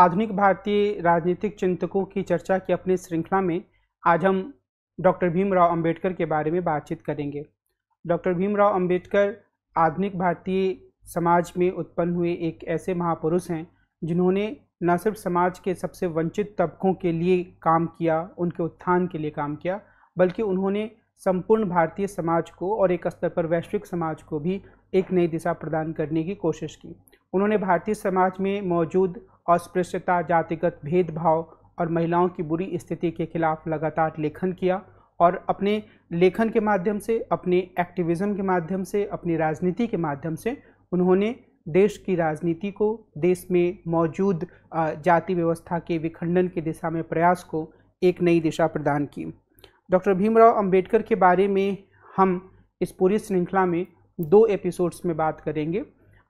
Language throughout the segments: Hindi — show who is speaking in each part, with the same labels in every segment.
Speaker 1: आधुनिक भारतीय राजनीतिक चिंतकों की चर्चा की अपनी श्रृंखला में आज हम डॉक्टर भीमराव अंबेडकर के बारे में बातचीत करेंगे डॉक्टर भीमराव अंबेडकर आधुनिक भारतीय समाज में उत्पन्न हुए एक ऐसे महापुरुष हैं जिन्होंने न सिर्फ समाज के सबसे वंचित तबकों के लिए काम किया उनके उत्थान के लिए काम किया बल्कि उन्होंने संपूर्ण भारतीय समाज को और एक स्तर पर वैश्विक समाज को भी एक नई दिशा प्रदान करने की कोशिश की उन्होंने भारतीय समाज में मौजूद अस्पृश्यता जातिगत भेदभाव और महिलाओं की बुरी स्थिति के खिलाफ लगातार लेखन किया और अपने लेखन के माध्यम से अपने एक्टिविज़म के माध्यम से अपनी राजनीति के माध्यम से उन्होंने देश की राजनीति को देश में मौजूद जाति व्यवस्था के विखंडन की दिशा में प्रयास को एक नई दिशा प्रदान की डॉक्टर भीमराव अंबेडकर के बारे में हम इस पूरी श्रृंखला में दो एपिसोड्स में बात करेंगे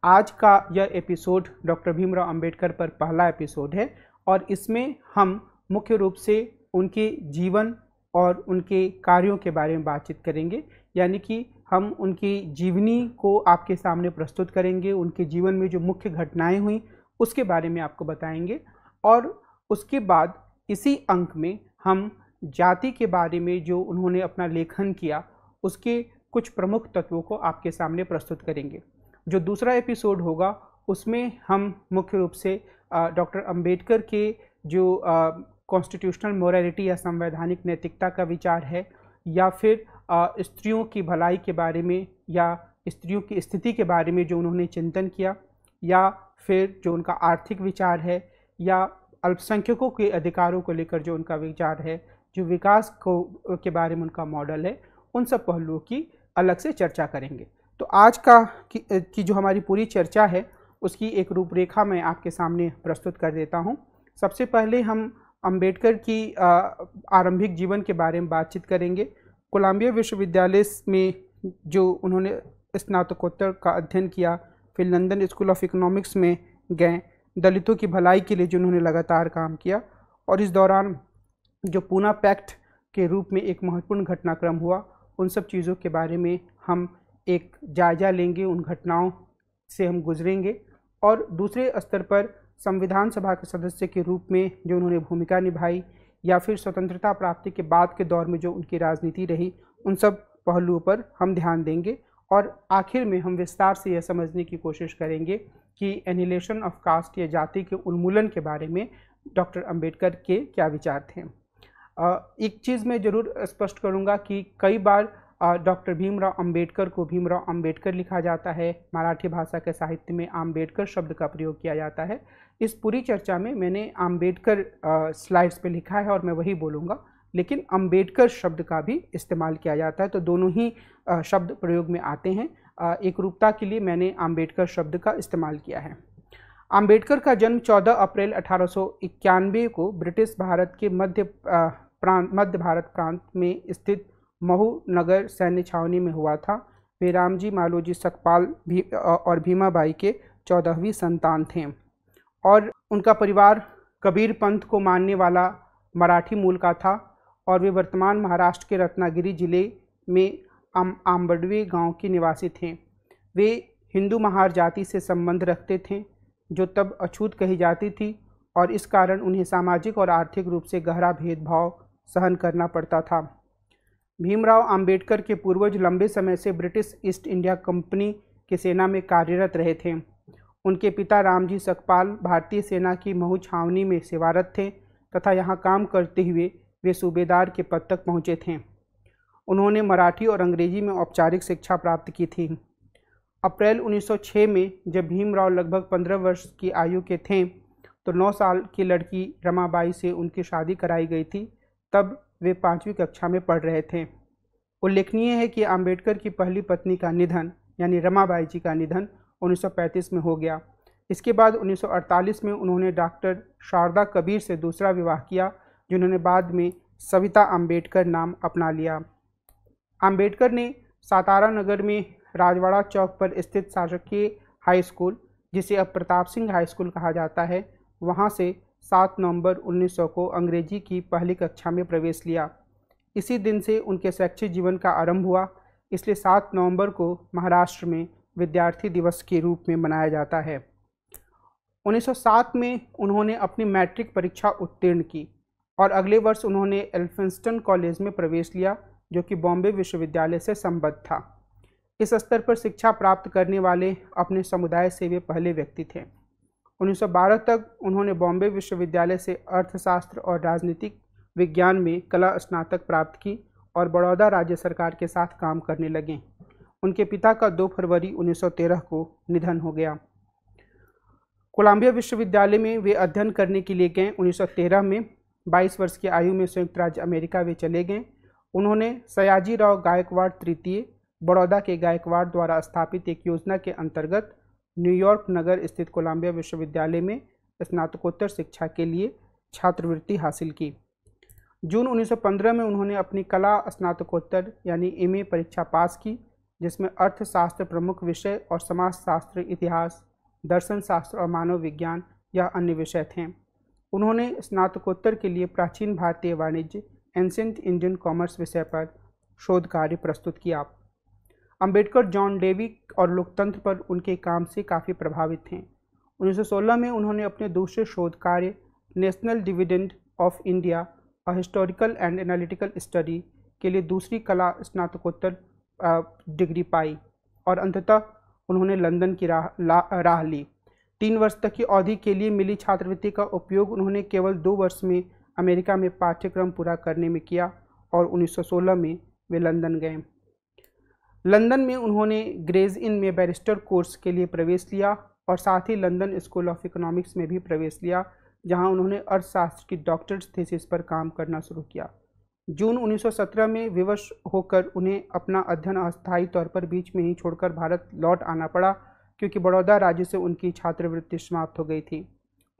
Speaker 1: आज का यह एपिसोड डॉक्टर भीमराव अंबेडकर पर पहला एपिसोड है और इसमें हम मुख्य रूप से उनके जीवन और उनके कार्यों के बारे में बातचीत करेंगे यानी कि हम उनकी जीवनी को आपके सामने प्रस्तुत करेंगे उनके जीवन में जो मुख्य घटनाएं हुई उसके बारे में आपको बताएंगे और उसके बाद इसी अंक में हम जाति के बारे में जो उन्होंने अपना लेखन किया उसके कुछ प्रमुख तत्वों को आपके सामने प्रस्तुत करेंगे जो दूसरा एपिसोड होगा उसमें हम मुख्य रूप से डॉक्टर अंबेडकर के जो कॉन्स्टिट्यूशनल मोरालिटी या संवैधानिक नैतिकता का विचार है या फिर स्त्रियों की भलाई के बारे में या स्त्रियों की स्थिति के बारे में जो उन्होंने चिंतन किया या फिर जो उनका आर्थिक विचार है या अल्पसंख्यकों के अधिकारों को लेकर जो उनका विचार है जो विकास को के बारे में उनका मॉडल है उन सब पहलुओं की अलग से चर्चा करेंगे तो आज का की, की जो हमारी पूरी चर्चा है उसकी एक रूपरेखा मैं आपके सामने प्रस्तुत कर देता हूँ सबसे पहले हम अंबेडकर की आरंभिक जीवन के बारे में बातचीत करेंगे कोलंबिया विश्वविद्यालय में जो उन्होंने स्नातकोत्तर का अध्ययन किया फिर लंदन स्कूल ऑफ इकोनॉमिक्स में गए दलितों की भलाई के लिए जिन्होंने लगातार काम किया और इस दौरान जो पूना पैक्ट के रूप में एक महत्वपूर्ण घटनाक्रम हुआ उन सब चीज़ों के बारे में हम एक जायजा लेंगे उन घटनाओं से हम गुजरेंगे और दूसरे स्तर पर संविधान सभा के सदस्य के रूप में जो उन्होंने भूमिका निभाई या फिर स्वतंत्रता प्राप्ति के बाद के दौर में जो उनकी राजनीति रही उन सब पहलुओं पर हम ध्यान देंगे और आखिर में हम विस्तार से यह समझने की कोशिश करेंगे कि एनिलेशन ऑफ कास्ट या जाति के उन्मूलन के बारे में डॉक्टर अंबेडकर के क्या विचार थे एक चीज़ मैं ज़रूर स्पष्ट करूँगा कि कई बार डॉक्टर भीमराव अंबेडकर को भीमराव अंबेडकर लिखा जाता है मराठी भाषा के साहित्य में आम्बेडकर शब्द का प्रयोग किया जाता है इस पूरी चर्चा में मैंने आम्बेडकर स्लाइड्स पे लिखा है और मैं वही बोलूँगा लेकिन अंबेडकर शब्द का भी इस्तेमाल किया जाता है तो दोनों ही शब्द प्रयोग में आते हैं एक रूपता के लिए मैंने आम्बेडकर शब्द का इस्तेमाल किया है आम्बेडकर का जन्म चौदह अप्रैल अठारह को ब्रिटिश भारत के मध्य प्रांत मध्य भारत प्रांत में स्थित महू नगर सैन्य छावनी में हुआ था वे रामजी मालोजी सकपाल भी और भीमा बाई के चौदहवीं संतान थे और उनका परिवार कबीर पंथ को मानने वाला मराठी मूल का था और वे वर्तमान महाराष्ट्र के रत्नागिरी जिले में आम आम्बडवे गांव के निवासी थे वे हिंदू महार जाति से संबंध रखते थे जो तब अछूत कही जाती थी और इस कारण उन्हें सामाजिक और आर्थिक रूप से गहरा भेदभाव सहन करना पड़ता था भीमराव अंबेडकर के पूर्वज लंबे समय से ब्रिटिश ईस्ट इंडिया कंपनी के सेना में कार्यरत रहे थे उनके पिता रामजी सकपाल भारतीय सेना की महू छावनी में सेवारत थे तथा यहाँ काम करते हुए वे सूबेदार के पद तक पहुँचे थे उन्होंने मराठी और अंग्रेजी में औपचारिक शिक्षा प्राप्त की थी अप्रैल 1906 में जब भीमराव लगभग 15 वर्ष की आयु के थे तो 9 साल की लड़की रमाबाई से उनकी शादी कराई गई थी तब वे पाँचवीं कक्षा में पढ़ रहे थे उल्लेखनीय है कि आम्बेडकर की पहली पत्नी का निधन यानी रमाबाई जी का निधन 1935 में हो गया इसके बाद 1948 में उन्होंने डॉक्टर शारदा कबीर से दूसरा विवाह किया जिन्होंने बाद में सविता अम्बेडकर नाम अपना लिया आम्बेडकर ने सातारा नगर में राजवाड़ा चौक पर स्थित शासकीय हाई स्कूल जिसे अब प्रताप सिंह हाई स्कूल कहा जाता है वहाँ से सात नवंबर 1900 को अंग्रेजी की पहली कक्षा में प्रवेश लिया इसी दिन से उनके शैक्षिक जीवन का आरंभ हुआ इसलिए सात नवंबर को महाराष्ट्र में विद्यार्थी दिवस के रूप में मनाया जाता है 1907 में उन्होंने अपनी मैट्रिक परीक्षा उत्तीर्ण की और अगले वर्ष उन्होंने एल्फिंस्टन कॉलेज में प्रवेश लिया जो कि बॉम्बे विश्वविद्यालय से संबद्ध था इस स्तर पर शिक्षा प्राप्त करने वाले अपने समुदाय से वे पहले व्यक्ति थे 1912 तक उन्होंने बॉम्बे विश्वविद्यालय से अर्थशास्त्र और राजनीतिक विज्ञान में कला स्नातक प्राप्त की और बड़ौदा राज्य सरकार के साथ काम करने लगे उनके पिता का 2 फरवरी 1913 को निधन हो गया कोलंबिया विश्वविद्यालय में वे अध्ययन करने के लिए गए 1913 में 22 वर्ष की आयु में संयुक्त राज्य अमेरिका वे चले गए उन्होंने सयाजी राव गायकवाड़ तृतीय बड़ौदा के गायकवाड़ द्वारा स्थापित एक योजना के अंतर्गत न्यूयॉर्क नगर स्थित कोलंबिया विश्वविद्यालय में स्नातकोत्तर शिक्षा के लिए छात्रवृत्ति हासिल की जून 1915 में उन्होंने अपनी कला स्नातकोत्तर यानी एमए परीक्षा पास की जिसमें अर्थशास्त्र प्रमुख विषय और समाजशास्त्र इतिहास दर्शन शास्त्र और मानव विज्ञान या अन्य विषय थे उन्होंने स्नातकोत्तर के लिए प्राचीन भारतीय वाणिज्य एंसेंट इंडियन कॉमर्स विषय पर शोध कार्य प्रस्तुत किया अंबेडकर जॉन डेवी और लोकतंत्र पर उनके काम से काफ़ी प्रभावित थे 1916 में उन्होंने अपने दूसरे शोध कार्य नेशनल डिविडेंड ऑफ इंडिया और हिस्टोरिकल एंड एनालिटिकल स्टडी के लिए दूसरी कला स्नातकोत्तर डिग्री पाई और अंततः उन्होंने लंदन की राह राह ली तीन वर्ष तक की अवधि के लिए मिली छात्रवृत्ति का उपयोग उन्होंने केवल दो वर्ष में अमेरिका में पाठ्यक्रम पूरा करने में किया और 1916 में वे लंदन गए लंदन में उन्होंने ग्रेज इन में बैरिस्टर कोर्स के लिए प्रवेश लिया और साथ ही लंदन स्कूल ऑफ इकोनॉमिक्स में भी प्रवेश लिया जहां उन्होंने अर्थशास्त्र की डॉक्टर्स थीसिस पर काम करना शुरू किया जून 1917 में विवश होकर उन्हें अपना अध्ययन अस्थायी तौर पर बीच में ही छोड़कर भारत लौट आना पड़ा क्योंकि बड़ौदा राज्य से उनकी छात्रवृत्ति समाप्त हो गई थी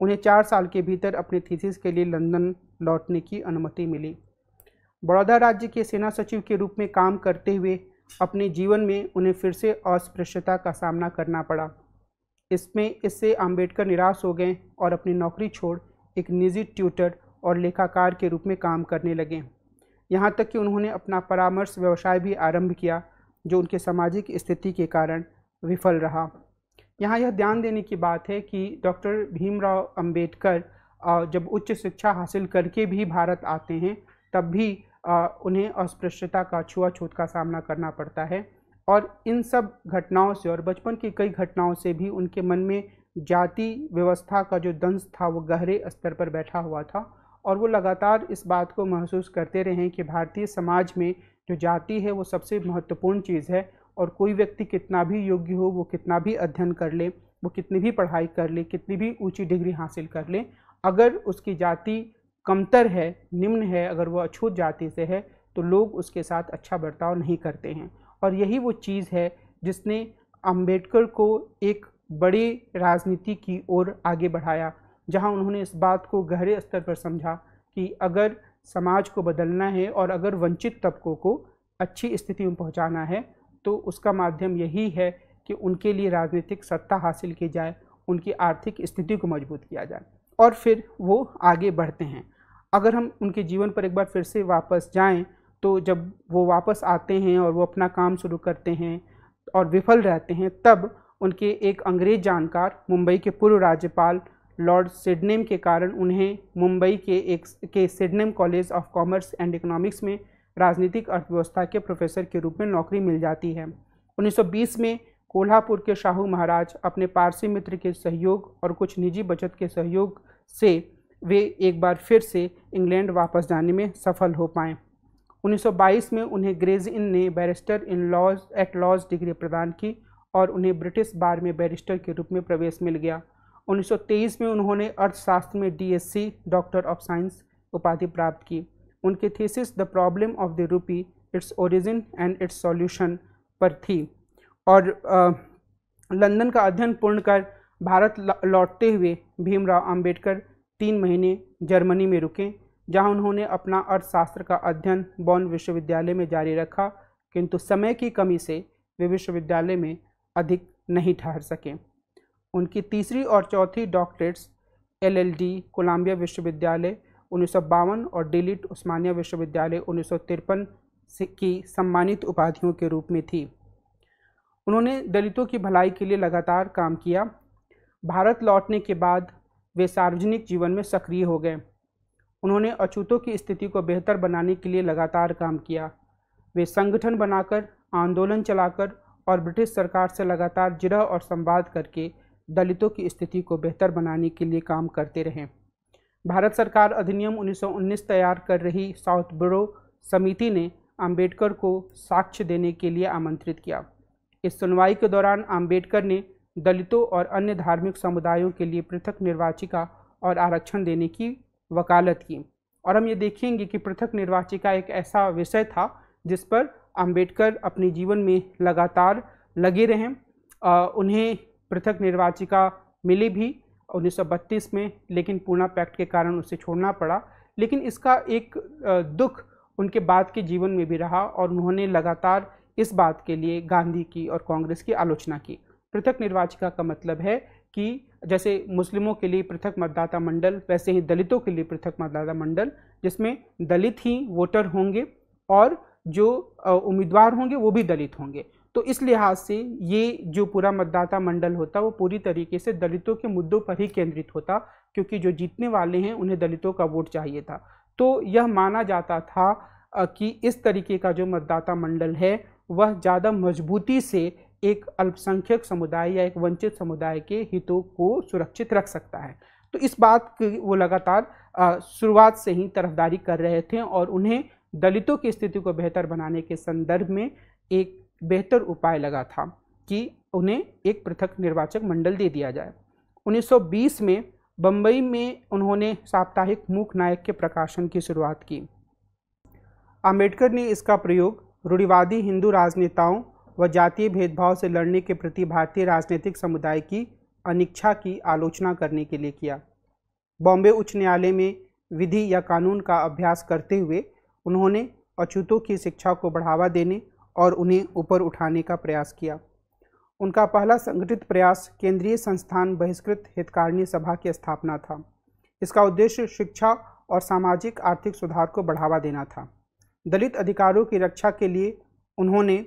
Speaker 1: उन्हें चार साल के भीतर अपने थीसिस के लिए लंदन लौटने की अनुमति मिली बड़ौदा राज्य के सेना सचिव के रूप में काम करते हुए अपने जीवन में उन्हें फिर से अस्पृश्यता का सामना करना पड़ा इसमें इससे आम्बेडकर निराश हो गए और अपनी नौकरी छोड़ एक निजी ट्यूटर और लेखाकार के रूप में काम करने लगे यहाँ तक कि उन्होंने अपना परामर्श व्यवसाय भी आरंभ किया जो उनके सामाजिक स्थिति के कारण विफल रहा यहाँ यह ध्यान देने की बात है कि डॉक्टर भीमराव अंबेडकर जब उच्च शिक्षा हासिल करके भी भारत आते हैं तब भी उन्हें अस्पृश्यता का छुआछूत का सामना करना पड़ता है और इन सब घटनाओं से और बचपन की कई घटनाओं से भी उनके मन में जाति व्यवस्था का जो दंश था वो गहरे स्तर पर बैठा हुआ था और वो लगातार इस बात को महसूस करते रहे कि भारतीय समाज में जो जाति है वो सबसे महत्वपूर्ण चीज़ है और कोई व्यक्ति कितना भी योग्य हो वो कितना भी अध्ययन कर ले वो कितनी भी पढ़ाई कर ले कितनी भी ऊंची डिग्री हासिल कर ले अगर उसकी जाति कमतर है निम्न है अगर वह अछूत जाति से है तो लोग उसके साथ अच्छा बर्ताव नहीं करते हैं और यही वो चीज़ है जिसने अंबेडकर को एक बड़ी राजनीति की ओर आगे बढ़ाया जहां उन्होंने इस बात को गहरे स्तर पर समझा कि अगर समाज को बदलना है और अगर वंचित तबकों को अच्छी स्थिति में पहुंचाना है तो उसका माध्यम यही है कि उनके लिए राजनीतिक सत्ता हासिल की जाए उनकी आर्थिक स्थिति को मजबूत किया जाए और फिर वो आगे बढ़ते हैं अगर हम उनके जीवन पर एक बार फिर से वापस जाएं तो जब वो वापस आते हैं और वो अपना काम शुरू करते हैं और विफल रहते हैं तब उनके एक अंग्रेज जानकार मुंबई के पूर्व राज्यपाल लॉर्ड सिडनेम के कारण उन्हें मुंबई के एक के Sydenham College of Commerce and Economics में राजनीतिक अर्थव्यवस्था के प्रोफेसर के रूप में नौकरी मिल जाती है 1920 में कोल्हापुर के शाहू महाराज अपने पारसी मित्र के सहयोग और कुछ निजी बचत के सहयोग से वे एक बार फिर से इंग्लैंड वापस जाने में सफल हो पाए 1922 में उन्हें ग्रेज इन ने barrister in laws at laws degree प्रदान की और उन्हें ब्रिटिश बार में बैरिस्टर के रूप में प्रवेश मिल गया 1923 में उन्होंने अर्थशास्त्र में डीएससी डॉक्टर ऑफ साइंस उपाधि प्राप्त की उनकी thesis the problem of the rupee its origin and its solution पर थी और लंदन का अध्ययन पूर्ण कर भारत लौटते हुए भीमराव अंबेडकर तीन महीने जर्मनी में रुके जहां उन्होंने अपना अर्थशास्त्र का अध्ययन बॉन विश्वविद्यालय में जारी रखा किंतु समय की कमी से वे विश्वविद्यालय में अधिक नहीं ठहर सके उनकी तीसरी और चौथी डॉक्टरेट्स एलएलडी कोलंबिया विश्वविद्यालय उन्नीस और डिलिट उस्मानिया विश्वविद्यालय उन्नीस की सम्मानित उपाधियों के रूप में थी उन्होंने दलितों की भलाई के लिए लगातार काम किया भारत लौटने के बाद वे सार्वजनिक जीवन में सक्रिय हो गए उन्होंने अछूतों की स्थिति को बेहतर बनाने के लिए लगातार काम किया वे संगठन बनाकर आंदोलन चलाकर और ब्रिटिश सरकार से लगातार जिरह और संवाद करके दलितों की स्थिति को बेहतर बनाने के लिए काम करते रहे भारत सरकार अधिनियम 1919 तैयार कर रही साउथ ब्रो समिति ने आम्बेडकर को साक्ष्य देने के लिए आमंत्रित किया इस सुनवाई के दौरान आम्बेडकर ने दलितों और अन्य धार्मिक समुदायों के लिए पृथक निर्वाचिका और आरक्षण देने की वकालत की और हम ये देखेंगे कि पृथक निर्वाचिका एक ऐसा विषय था जिस पर अंबेडकर अपने जीवन में लगातार लगे रहें आ, उन्हें पृथक निर्वाचिका मिली भी 1932 में लेकिन पूर्णा पैक्ट के कारण उसे छोड़ना पड़ा लेकिन इसका एक दुख उनके बाद के जीवन में भी रहा और उन्होंने लगातार इस बात के लिए गांधी की और कांग्रेस की आलोचना की पृथक निर्वाचिका का मतलब है कि जैसे मुस्लिमों के लिए पृथक मतदाता मंडल वैसे ही दलितों के लिए पृथक मतदाता मंडल जिसमें दलित ही वोटर होंगे और जो उम्मीदवार होंगे वो भी दलित होंगे तो इस लिहाज से ये जो पूरा मतदाता मंडल होता वो पूरी तरीके से दलितों के मुद्दों पर ही केंद्रित होता क्योंकि जो जीतने वाले हैं उन्हें दलितों का वोट चाहिए था तो यह माना जाता था कि इस तरीके का जो मतदाता मंडल है वह ज़्यादा मजबूती से एक अल्पसंख्यक समुदाय या एक वंचित समुदाय के हितों को सुरक्षित रख सकता है तो इस बात की वो लगातार शुरुआत से ही तरफदारी कर रहे थे और उन्हें दलितों की स्थिति को बेहतर बनाने के संदर्भ में एक बेहतर उपाय लगा था कि उन्हें एक पृथक निर्वाचक मंडल दे दिया जाए 1920 में बम्बई में उन्होंने साप्ताहिक मूक नायक के प्रकाशन की शुरुआत की आम्बेडकर ने इसका प्रयोग रूढ़िवादी हिंदू राजनेताओं व जातीय भेदभाव से लड़ने के प्रति भारतीय राजनीतिक समुदाय की अनिच्छा की आलोचना करने के लिए किया बॉम्बे उच्च न्यायालय में विधि या कानून का अभ्यास करते हुए उन्होंने अछूतों की शिक्षा को बढ़ावा देने और उन्हें ऊपर उठाने का प्रयास किया उनका पहला संगठित प्रयास केंद्रीय संस्थान बहिष्कृत हितकारिणी सभा की स्थापना था इसका उद्देश्य शिक्षा और सामाजिक आर्थिक सुधार को बढ़ावा देना था दलित अधिकारों की रक्षा के लिए उन्होंने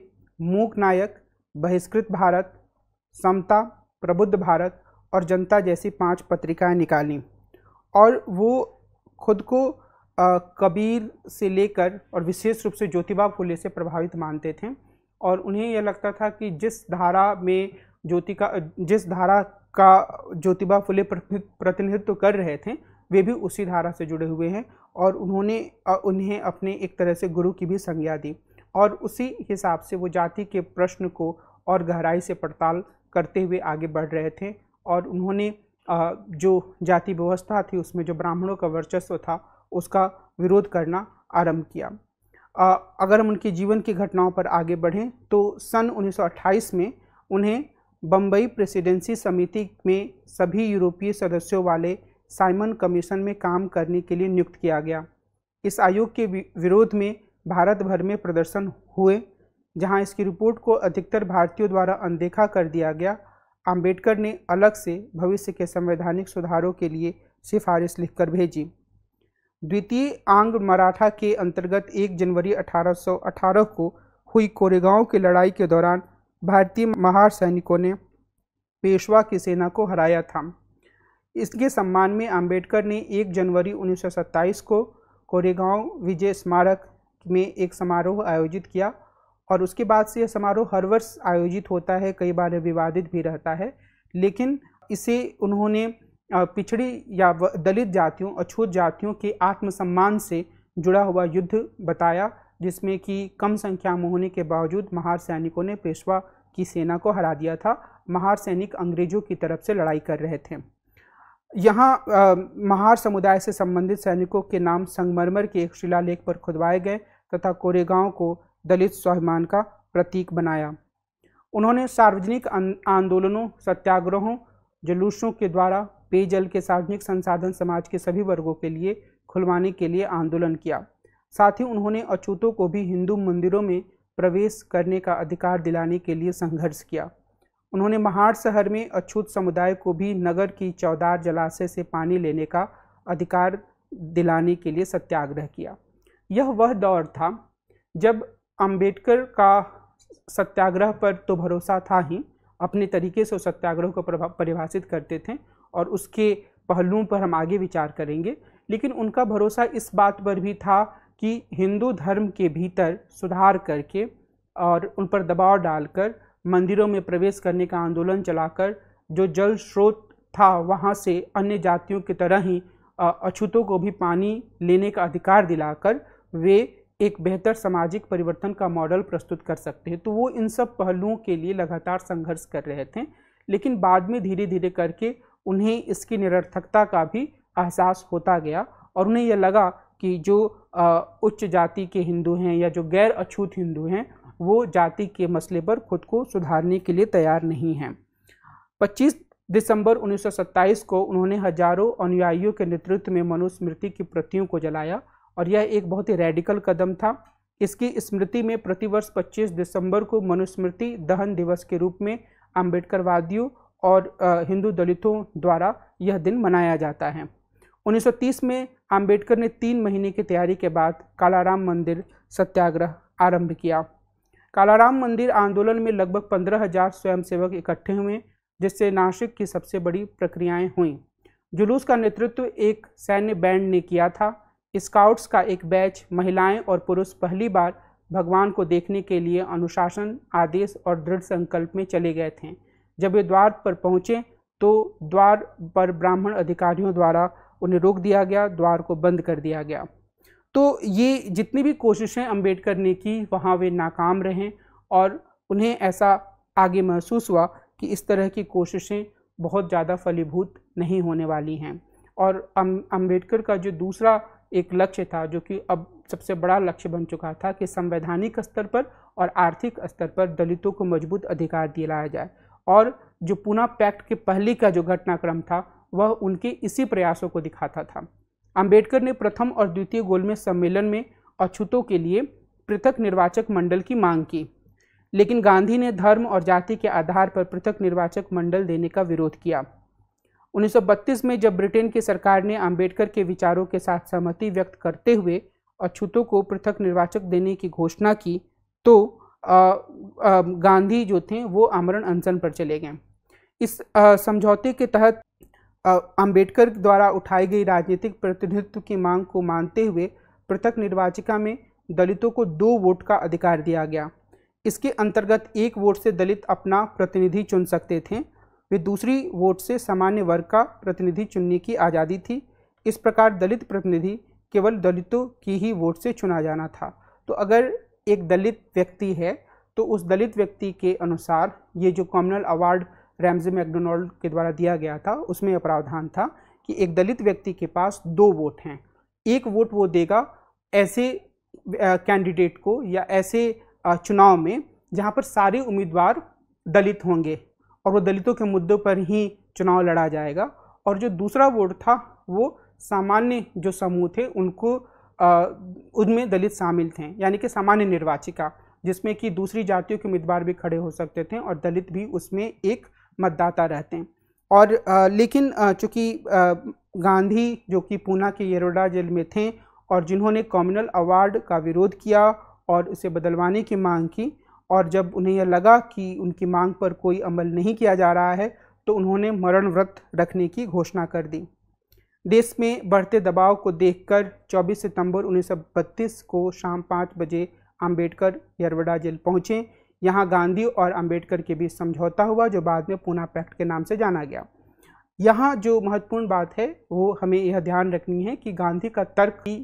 Speaker 1: मूक नायक बहिष्कृत भारत समता प्रबुद्ध भारत और जनता जैसी पांच पत्रिकाएं निकाली और वो खुद को आ, कबीर से लेकर और विशेष रूप से ज्योतिबा फुले से प्रभावित मानते थे और उन्हें यह लगता था कि जिस धारा में ज्योति का जिस धारा का ज्योतिबा फुले प्रतिनिधित्व कर रहे थे वे भी उसी धारा से जुड़े हुए हैं और उन्होंने उन्हें अपने एक तरह से गुरु की भी संज्ञा दी और उसी हिसाब से वो जाति के प्रश्न को और गहराई से पड़ताल करते हुए आगे बढ़ रहे थे और उन्होंने जो जाति व्यवस्था थी उसमें जो ब्राह्मणों का वर्चस्व था उसका विरोध करना आरंभ किया अगर हम उनके जीवन की घटनाओं पर आगे बढ़ें तो सन 1928 में उन्हें बम्बई प्रेसिडेंसी समिति में सभी यूरोपीय सदस्यों वाले साइमन कमीशन में काम करने के लिए नियुक्त किया गया इस आयोग के विरोध में भारत भर में प्रदर्शन हुए जहां इसकी रिपोर्ट को अधिकतर भारतीयों द्वारा अनदेखा कर दिया गया आम्बेडकर ने अलग से भविष्य के संवैधानिक सुधारों के लिए सिफारिश लिखकर भेजी द्वितीय आंग मराठा के अंतर्गत 1 जनवरी 1818 को हुई कोरेगांव की लड़ाई के दौरान भारतीय महार सैनिकों ने पेशवा की सेना को हराया था इसके सम्मान में आम्बेडकर ने 1 जनवरी 1927 को कोरेगांव विजय स्मारक में एक समारोह आयोजित किया और उसके बाद से यह समारोह हर वर्ष आयोजित होता है कई बार विवादित भी रहता है लेकिन इसे उन्होंने पिछड़ी या दलित जातियों अछूत जातियों के आत्मसम्मान से जुड़ा हुआ युद्ध बताया जिसमें कि कम संख्या में होने के बावजूद महार सैनिकों ने पेशवा की सेना को हरा दिया था महार सैनिक अंग्रेजों की तरफ से लड़ाई कर रहे थे यहाँ महार समुदाय से संबंधित सैनिकों के नाम संगमरमर के एक शिलालेख पर खुदवाए गए तथा कोरेगांव को दलित स्वाभिमान का प्रतीक बनाया उन्होंने सार्वजनिक अं-, आंदोलनों सत्याग्रहों जुलूसों के द्वारा पेयजल के सार्वजनिक संसाधन समाज के सभी वर्गों के लिए खुलवाने के लिए आंदोलन किया साथ ही उन्होंने अछूतों को भी हिंदू मंदिरों में प्रवेश करने का अधिकार दिलाने के लिए संघर्ष किया उन्होंने महाड़ शहर में अछूत समुदाय को भी नगर की चौदार जलाशय से पानी लेने का अधिकार दिलाने के लिए सत्याग्रह किया यह वह दौर था जब अंबेडकर का सत्याग्रह पर तो भरोसा था ही अपने तरीके से सत्याग्रह को परिभाषित करते थे और उसके पहलुओं पर हम आगे विचार करेंगे लेकिन उनका भरोसा इस बात पर भी था कि हिंदू धर्म के भीतर सुधार करके और उन पर दबाव डालकर मंदिरों में प्रवेश करने का आंदोलन चलाकर जो जल स्रोत था वहाँ से अन्य जातियों की तरह ही अछूतों को भी पानी लेने का अधिकार दिलाकर वे एक बेहतर सामाजिक परिवर्तन का मॉडल प्रस्तुत कर सकते हैं तो वो इन सब पहलुओं के लिए लगातार संघर्ष कर रहे थे लेकिन बाद में धीरे धीरे करके उन्हें इसकी निरर्थकता का भी एहसास होता गया और उन्हें यह लगा कि जो उच्च जाति के हिंदू हैं या जो गैर अछूत हिंदू हैं वो जाति के मसले पर खुद को सुधारने के लिए तैयार नहीं हैं 25 दिसंबर 1927 को उन्होंने हजारों अनुयायियों के नेतृत्व में मनुस्मृति की प्रतियों को जलाया और यह एक बहुत ही रेडिकल कदम था इसकी स्मृति में प्रतिवर्ष 25 दिसंबर को मनुस्मृति दहन दिवस के रूप में अम्बेडकरवादियों और हिंदू दलितों द्वारा यह दिन मनाया जाता है 1930 में आम्बेडकर ने तीन महीने की तैयारी के बाद कालाराम मंदिर सत्याग्रह आरंभ किया कालाराम मंदिर आंदोलन में लगभग पंद्रह हजार स्वयंसेवक इकट्ठे हुए जिससे नासिक की सबसे बड़ी प्रक्रियाएं हुईं जुलूस का नेतृत्व एक सैन्य बैंड ने किया था स्काउट्स का एक बैच महिलाएं और पुरुष पहली बार भगवान को देखने के लिए अनुशासन आदेश और दृढ़ संकल्प में चले गए थे जब वे द्वार पर पहुंचे तो द्वार पर ब्राह्मण अधिकारियों द्वारा उन्हें रोक दिया गया द्वार को बंद कर दिया गया तो ये जितनी भी कोशिशें अंबेडकर ने की वहाँ वे नाकाम रहे और उन्हें ऐसा आगे महसूस हुआ कि इस तरह की कोशिशें बहुत ज़्यादा फलीभूत नहीं होने वाली हैं और अम्बेडकर अं-, का जो दूसरा एक लक्ष्य था जो कि अब सबसे बड़ा लक्ष्य बन चुका था कि संवैधानिक स्तर पर और आर्थिक स्तर पर दलितों को मजबूत अधिकार दिलाया जाए और जो पूना पैक्ट के पहले का जो घटनाक्रम था वह उनके इसी प्रयासों को दिखाता था अंबेडकर ने प्रथम और द्वितीय गोलमेज सम्मेलन में अछूतों के लिए पृथक निर्वाचक मंडल की मांग की लेकिन गांधी ने धर्म और जाति के आधार पर पृथक निर्वाचक मंडल देने का विरोध किया 1932 में जब ब्रिटेन की सरकार ने आम्बेडकर के विचारों के साथ सहमति व्यक्त करते हुए अछूतों को पृथक निर्वाचक देने की घोषणा की तो आ, आ, गांधी जो थे वो आमरण अनशन पर चले गए इस समझौते के तहत अंबेडकर द्वारा उठाई गई राजनीतिक प्रतिनिधित्व की मांग को मानते हुए पृथक निर्वाचिका में दलितों को दो वोट का अधिकार दिया गया इसके अंतर्गत एक वोट से दलित अपना प्रतिनिधि चुन सकते थे वे दूसरी वोट से सामान्य वर्ग का प्रतिनिधि चुनने की आज़ादी थी इस प्रकार दलित प्रतिनिधि केवल दलितों की ही वोट से चुना जाना था तो अगर एक दलित व्यक्ति है तो उस दलित व्यक्ति के अनुसार ये जो कॉमनल अवार्ड रैमजे मैकडोनल्ड के द्वारा दिया गया था उसमें यह प्रावधान था कि एक दलित व्यक्ति के पास दो वोट हैं एक वोट वो देगा ऐसे कैंडिडेट को या ऐसे चुनाव में जहाँ पर सारे उम्मीदवार दलित होंगे और वो दलितों के मुद्दों पर ही चुनाव लड़ा जाएगा और जो दूसरा वोट था वो सामान्य जो समूह थे उनको उनमें दलित शामिल थे यानी कि सामान्य निर्वाचिका जिसमें कि दूसरी जातियों के उम्मीदवार भी खड़े हो सकते थे और दलित भी उसमें एक मतदाता रहते हैं और आ, लेकिन चूँकि गांधी जो कि पूना के येरोडा जेल में थे और जिन्होंने कॉमनल अवार्ड का विरोध किया और उसे बदलवाने की मांग की और जब उन्हें यह लगा कि उनकी मांग पर कोई अमल नहीं किया जा रहा है तो उन्होंने मरण व्रत रखने की घोषणा कर दी देश में बढ़ते दबाव को देखकर 24 सितंबर 1932 को शाम पाँच बजे अंबेडकर यरवडा जेल पहुँचे यहाँ गांधी और अंबेडकर के बीच समझौता हुआ जो बाद में पूना पैक्ट के नाम से जाना गया यहाँ जो महत्वपूर्ण बात है वो हमें यह ध्यान रखनी है कि गांधी का तर्क कि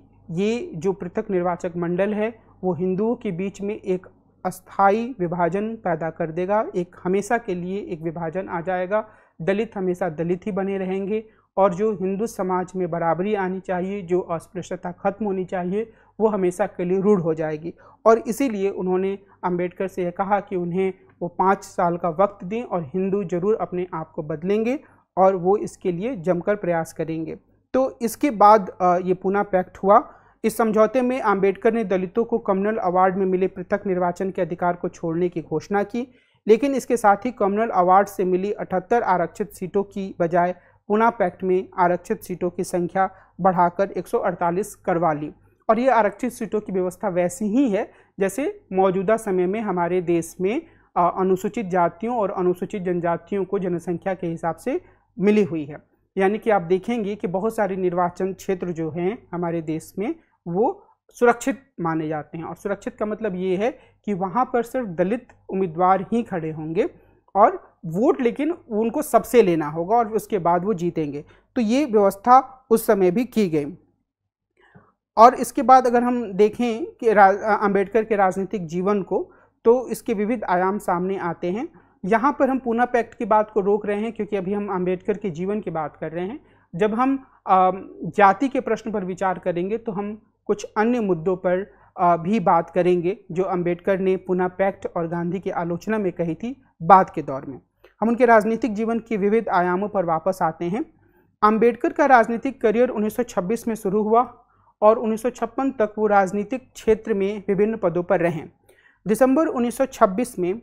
Speaker 1: ये जो पृथक निर्वाचक मंडल है वो हिंदुओं के बीच में एक अस्थाई विभाजन पैदा कर देगा एक हमेशा के लिए एक विभाजन आ जाएगा दलित हमेशा दलित ही बने रहेंगे और जो हिंदू समाज में बराबरी आनी चाहिए जो अस्पृश्यता खत्म होनी चाहिए वो हमेशा के लिए रूढ़ हो जाएगी और इसीलिए उन्होंने अंबेडकर से यह कहा कि उन्हें वो पाँच साल का वक्त दें और हिंदू जरूर अपने आप को बदलेंगे और वो इसके लिए जमकर प्रयास करेंगे तो इसके बाद ये पुनः पैक्ट हुआ इस समझौते में आम्बेडकर ने दलितों को कम्युनल अवार्ड में मिले पृथक निर्वाचन के अधिकार को छोड़ने की घोषणा की लेकिन इसके साथ ही कम्युनल अवार्ड से मिली 78 आरक्षित सीटों की बजाय पुना पैक्ट में आरक्षित सीटों की संख्या बढ़ाकर 148 करवा ली और ये आरक्षित सीटों की व्यवस्था वैसी ही है जैसे मौजूदा समय में हमारे देश में अनुसूचित जातियों और अनुसूचित जनजातियों को जनसंख्या के हिसाब से मिली हुई है यानी कि आप देखेंगे कि बहुत सारे निर्वाचन क्षेत्र जो हैं हमारे देश में वो सुरक्षित माने जाते हैं और सुरक्षित का मतलब ये है कि वहाँ पर सिर्फ दलित उम्मीदवार ही खड़े होंगे और वोट लेकिन उनको सबसे लेना होगा और उसके बाद वो जीतेंगे तो ये व्यवस्था उस समय भी की गई और इसके बाद अगर हम देखें कि अंबेडकर के राजनीतिक जीवन को तो इसके विविध आयाम सामने आते हैं यहाँ पर हम पूना पैक्ट की बात को रोक रहे हैं क्योंकि अभी हम अंबेडकर के जीवन की बात कर रहे हैं जब हम जाति के प्रश्न पर विचार करेंगे तो हम कुछ अन्य मुद्दों पर भी बात करेंगे जो अंबेडकर ने पुनः पैक्ट और गांधी की आलोचना में कही थी बाद के दौर में हम उनके राजनीतिक जीवन के विविध आयामों पर वापस आते हैं अंबेडकर का राजनीतिक करियर 1926 में शुरू हुआ और 1956 तक वो राजनीतिक क्षेत्र में विभिन्न पदों पर रहें दिसंबर 1926 में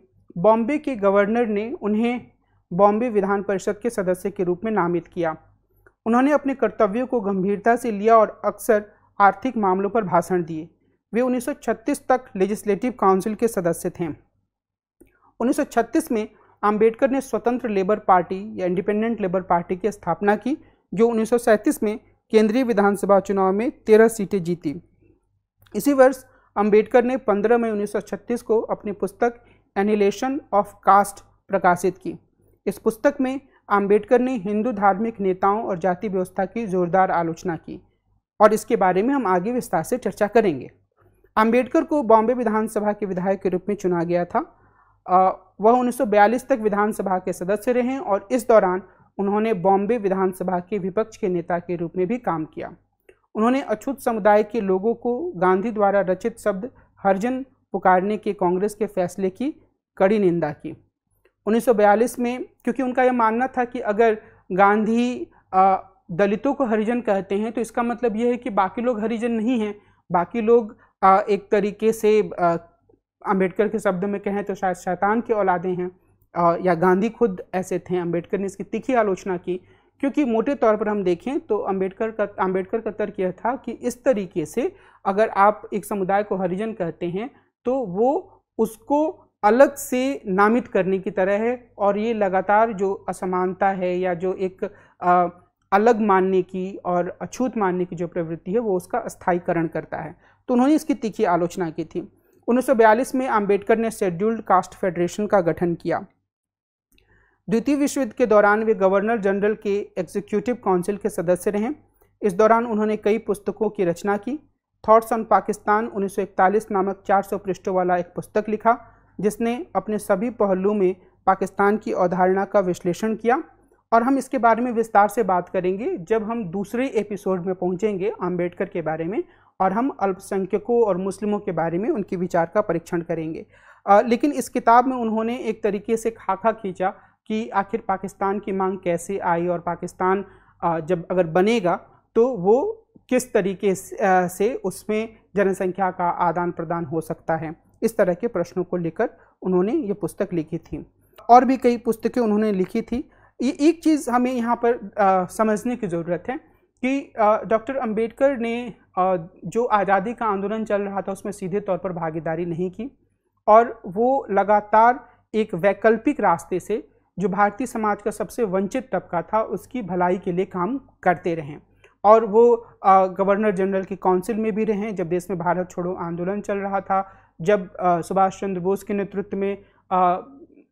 Speaker 1: बॉम्बे के गवर्नर ने उन्हें बॉम्बे विधान परिषद के सदस्य के रूप में नामित किया उन्होंने अपने कर्तव्यों को गंभीरता से लिया और अक्सर आर्थिक मामलों पर भाषण दिए वे 1936 तक लेजिस्लेटिव काउंसिल के सदस्य थे 1936 में आम्बेडकर ने स्वतंत्र लेबर पार्टी या इंडिपेंडेंट लेबर पार्टी की स्थापना की जो 1937 में केंद्रीय विधानसभा चुनाव में तेरह सीटें जीती इसी वर्ष अंबेडकर ने 15 मई 1936 को अपनी पुस्तक एनिलेशन ऑफ कास्ट प्रकाशित की इस पुस्तक में आम्बेडकर ने हिंदू धार्मिक नेताओं और जाति व्यवस्था की जोरदार आलोचना की और इसके बारे में हम आगे विस्तार से चर्चा करेंगे अंबेडकर को बॉम्बे विधानसभा के विधायक के रूप में चुना गया था वह 1942 तक विधानसभा के सदस्य रहे और इस दौरान उन्होंने बॉम्बे विधानसभा के विपक्ष के नेता के रूप में भी काम किया उन्होंने अछूत समुदाय के लोगों को गांधी द्वारा रचित शब्द हर्जन पुकारने के कांग्रेस के फैसले की कड़ी निंदा की 1942 में क्योंकि उनका यह मानना था कि अगर गांधी दलितों को हरिजन कहते हैं तो इसका मतलब यह है कि बाकी लोग हरिजन नहीं हैं बाकी लोग आ, एक तरीके से अम्बेडकर के शब्द में कहें तो शायद शैतान की औलादे हैं आ, या गांधी खुद ऐसे थे अम्बेडकर ने इसकी तीखी आलोचना की क्योंकि मोटे तौर पर हम देखें तो अम्बेडकर का अम्बेडकर का तर्क यह था कि इस तरीके से अगर आप एक समुदाय को हरिजन कहते हैं तो वो उसको अलग से नामित करने की तरह है और ये लगातार जो असमानता है या जो एक आ, अलग मानने की और अछूत मानने की जो प्रवृत्ति है वो उसका स्थायीकरण करता है तो उन्होंने इसकी तीखी आलोचना की थी 1942 में आम्बेडकर ने शेड्यूल्ड कास्ट फेडरेशन का गठन किया द्वितीय विश्व युद्ध के दौरान वे गवर्नर जनरल के एग्जीक्यूटिव काउंसिल के सदस्य रहे इस दौरान उन्होंने कई पुस्तकों की रचना की थॉट्स ऑन पाकिस्तान 1941 नामक 400 पृष्ठों वाला एक पुस्तक लिखा जिसने अपने सभी पहलुओं में पाकिस्तान की अवधारणा का विश्लेषण किया और हम इसके बारे में विस्तार से बात करेंगे जब हम दूसरे एपिसोड में पहुंचेंगे आम्बेडकर के बारे में और हम अल्पसंख्यकों और मुस्लिमों के बारे में उनके विचार का परीक्षण करेंगे आ, लेकिन इस किताब में उन्होंने एक तरीके से खाका खींचा कि आखिर पाकिस्तान की मांग कैसे आई और पाकिस्तान आ, जब अगर बनेगा तो वो किस तरीके से उसमें जनसंख्या का आदान प्रदान हो सकता है इस तरह के प्रश्नों को लेकर उन्होंने ये पुस्तक लिखी थी और भी कई पुस्तकें उन्होंने लिखी थी ये एक चीज़ हमें यहाँ पर आ, समझने की ज़रूरत है कि डॉक्टर अंबेडकर ने आ, जो आज़ादी का आंदोलन चल रहा था उसमें सीधे तौर पर भागीदारी नहीं की और वो लगातार एक वैकल्पिक रास्ते से जो भारतीय समाज का सबसे वंचित तबका था उसकी भलाई के लिए काम करते रहें और वो गवर्नर जनरल की काउंसिल में भी रहे जब देश में भारत छोड़ो आंदोलन चल रहा था जब सुभाष चंद्र बोस के नेतृत्व में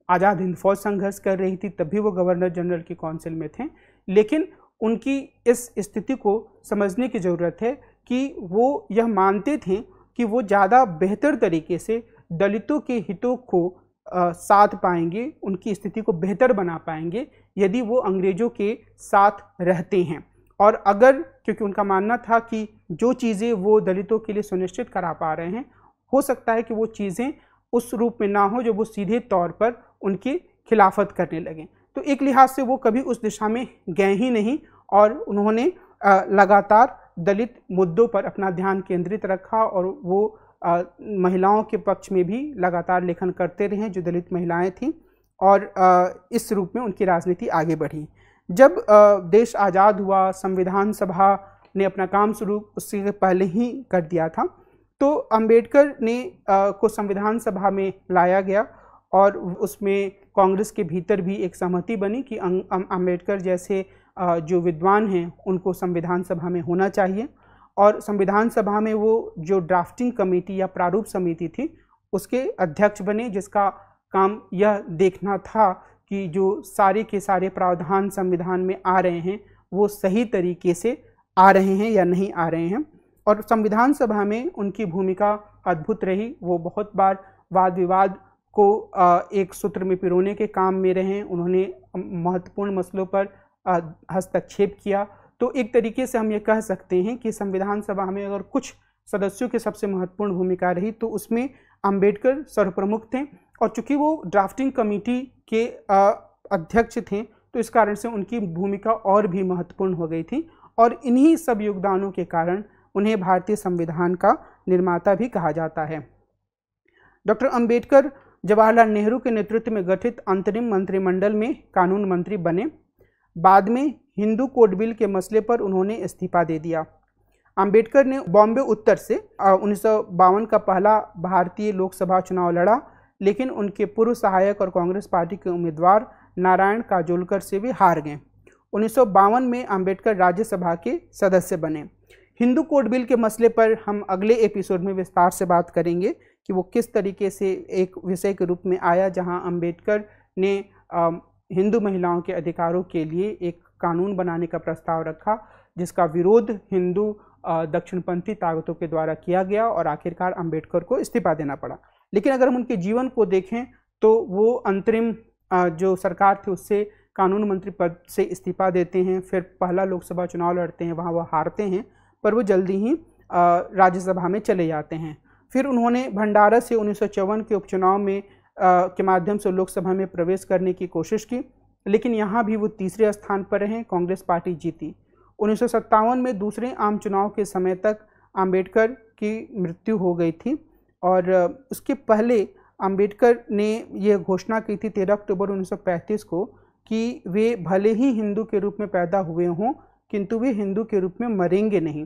Speaker 1: आज़ाद हिंद फौज संघर्ष कर रही थी तभी वो गवर्नर जनरल की काउंसिल में थे लेकिन उनकी इस स्थिति को समझने की ज़रूरत है कि वो यह मानते थे कि वो ज़्यादा बेहतर तरीके से दलितों के हितों को आ, साथ पाएंगे उनकी स्थिति को बेहतर बना पाएंगे यदि वो अंग्रेज़ों के साथ रहते हैं और अगर क्योंकि उनका मानना था कि जो चीज़ें वो दलितों के लिए सुनिश्चित करा पा रहे हैं हो सकता है कि वो चीज़ें उस रूप में ना हो जो वो सीधे तौर पर उनकी खिलाफत करने लगे तो एक लिहाज से वो कभी उस दिशा में गए ही नहीं और उन्होंने लगातार दलित मुद्दों पर अपना ध्यान केंद्रित रखा और वो महिलाओं के पक्ष में भी लगातार लेखन करते रहे जो दलित महिलाएं थीं और इस रूप में उनकी राजनीति आगे बढ़ी जब देश आज़ाद हुआ संविधान सभा ने अपना काम शुरू उससे पहले ही कर दिया था तो अंबेडकर ने को संविधान सभा में लाया गया और उसमें कांग्रेस के भीतर भी एक सहमति बनी कि अम्बेडकर अं-, अं-, जैसे जो विद्वान हैं उनको संविधान सभा में होना चाहिए और संविधान सभा में वो जो ड्राफ्टिंग कमेटी या प्रारूप समिति थी उसके अध्यक्ष बने जिसका काम यह देखना था कि जो सारे के सारे प्रावधान संविधान में आ रहे हैं वो सही तरीके से आ रहे हैं या नहीं आ रहे हैं और संविधान सभा में उनकी भूमिका अद्भुत रही वो बहुत बार वाद विवाद को एक सूत्र में पिरोने के काम में रहे उन्होंने महत्वपूर्ण मसलों पर हस्तक्षेप किया तो एक तरीके से हम ये कह सकते हैं कि संविधान सभा में अगर कुछ सदस्यों की सबसे महत्वपूर्ण भूमिका रही तो उसमें अंबेडकर सर्वप्रमुख थे और चूंकि वो ड्राफ्टिंग कमेटी के अध्यक्ष थे तो इस कारण से उनकी भूमिका और भी महत्वपूर्ण हो गई थी और इन्हीं सब योगदानों के कारण उन्हें भारतीय संविधान का निर्माता भी कहा जाता है डॉक्टर अंबेडकर जवाहरलाल नेहरू के नेतृत्व में गठित अंतरिम मंत्रिमंडल में कानून मंत्री बने बाद में हिंदू कोड बिल के मसले पर उन्होंने इस्तीफा दे दिया अंबेडकर ने बॉम्बे उत्तर से उन्नीस का पहला भारतीय लोकसभा चुनाव लड़ा लेकिन उनके पूर्व सहायक और कांग्रेस पार्टी के उम्मीदवार नारायण काजोलकर से भी हार गए उन्नीस में अंबेडकर राज्यसभा के सदस्य बने हिंदू कोड बिल के मसले पर हम अगले एपिसोड में विस्तार से बात करेंगे कि वो किस तरीके से एक विषय के रूप में आया जहां अंबेडकर ने हिंदू महिलाओं के अधिकारों के लिए एक कानून बनाने का प्रस्ताव रखा जिसका विरोध हिंदू दक्षिणपंथी ताकतों के द्वारा किया गया और आखिरकार अंबेडकर को इस्तीफा देना पड़ा लेकिन अगर हम उनके जीवन को देखें तो वो अंतरिम जो सरकार थी उससे कानून मंत्री पद से इस्तीफा देते हैं फिर पहला लोकसभा चुनाव लड़ते हैं वहाँ वो हारते हैं पर वो जल्दी ही राज्यसभा में चले जाते हैं फिर उन्होंने भंडारा से उन्नीस के उपचुनाव में आ, के माध्यम से लोकसभा में प्रवेश करने की कोशिश की लेकिन यहाँ भी वो तीसरे स्थान पर रहे कांग्रेस पार्टी जीती उन्नीस में दूसरे आम चुनाव के समय तक आम्बेडकर की मृत्यु हो गई थी और उसके पहले आम्बेडकर ने यह घोषणा की थी 13 अक्टूबर 1935 को कि वे भले ही हिंदू के रूप में पैदा हुए हों किंतु वे हिंदू के रूप में मरेंगे नहीं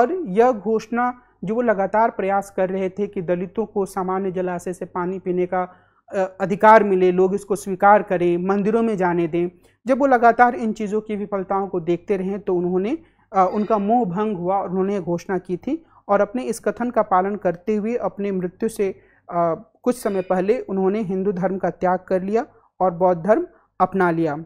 Speaker 1: और यह घोषणा जो वो लगातार प्रयास कर रहे थे कि दलितों को सामान्य जलाशय से पानी पीने का अधिकार मिले लोग इसको स्वीकार करें मंदिरों में जाने दें जब वो लगातार इन चीज़ों की विफलताओं को देखते रहे तो उन्होंने उनका मोह भंग हुआ और उन्होंने घोषणा की थी और अपने इस कथन का पालन करते हुए अपने मृत्यु से कुछ समय पहले उन्होंने हिंदू धर्म का त्याग कर लिया और बौद्ध धर्म अपना लिया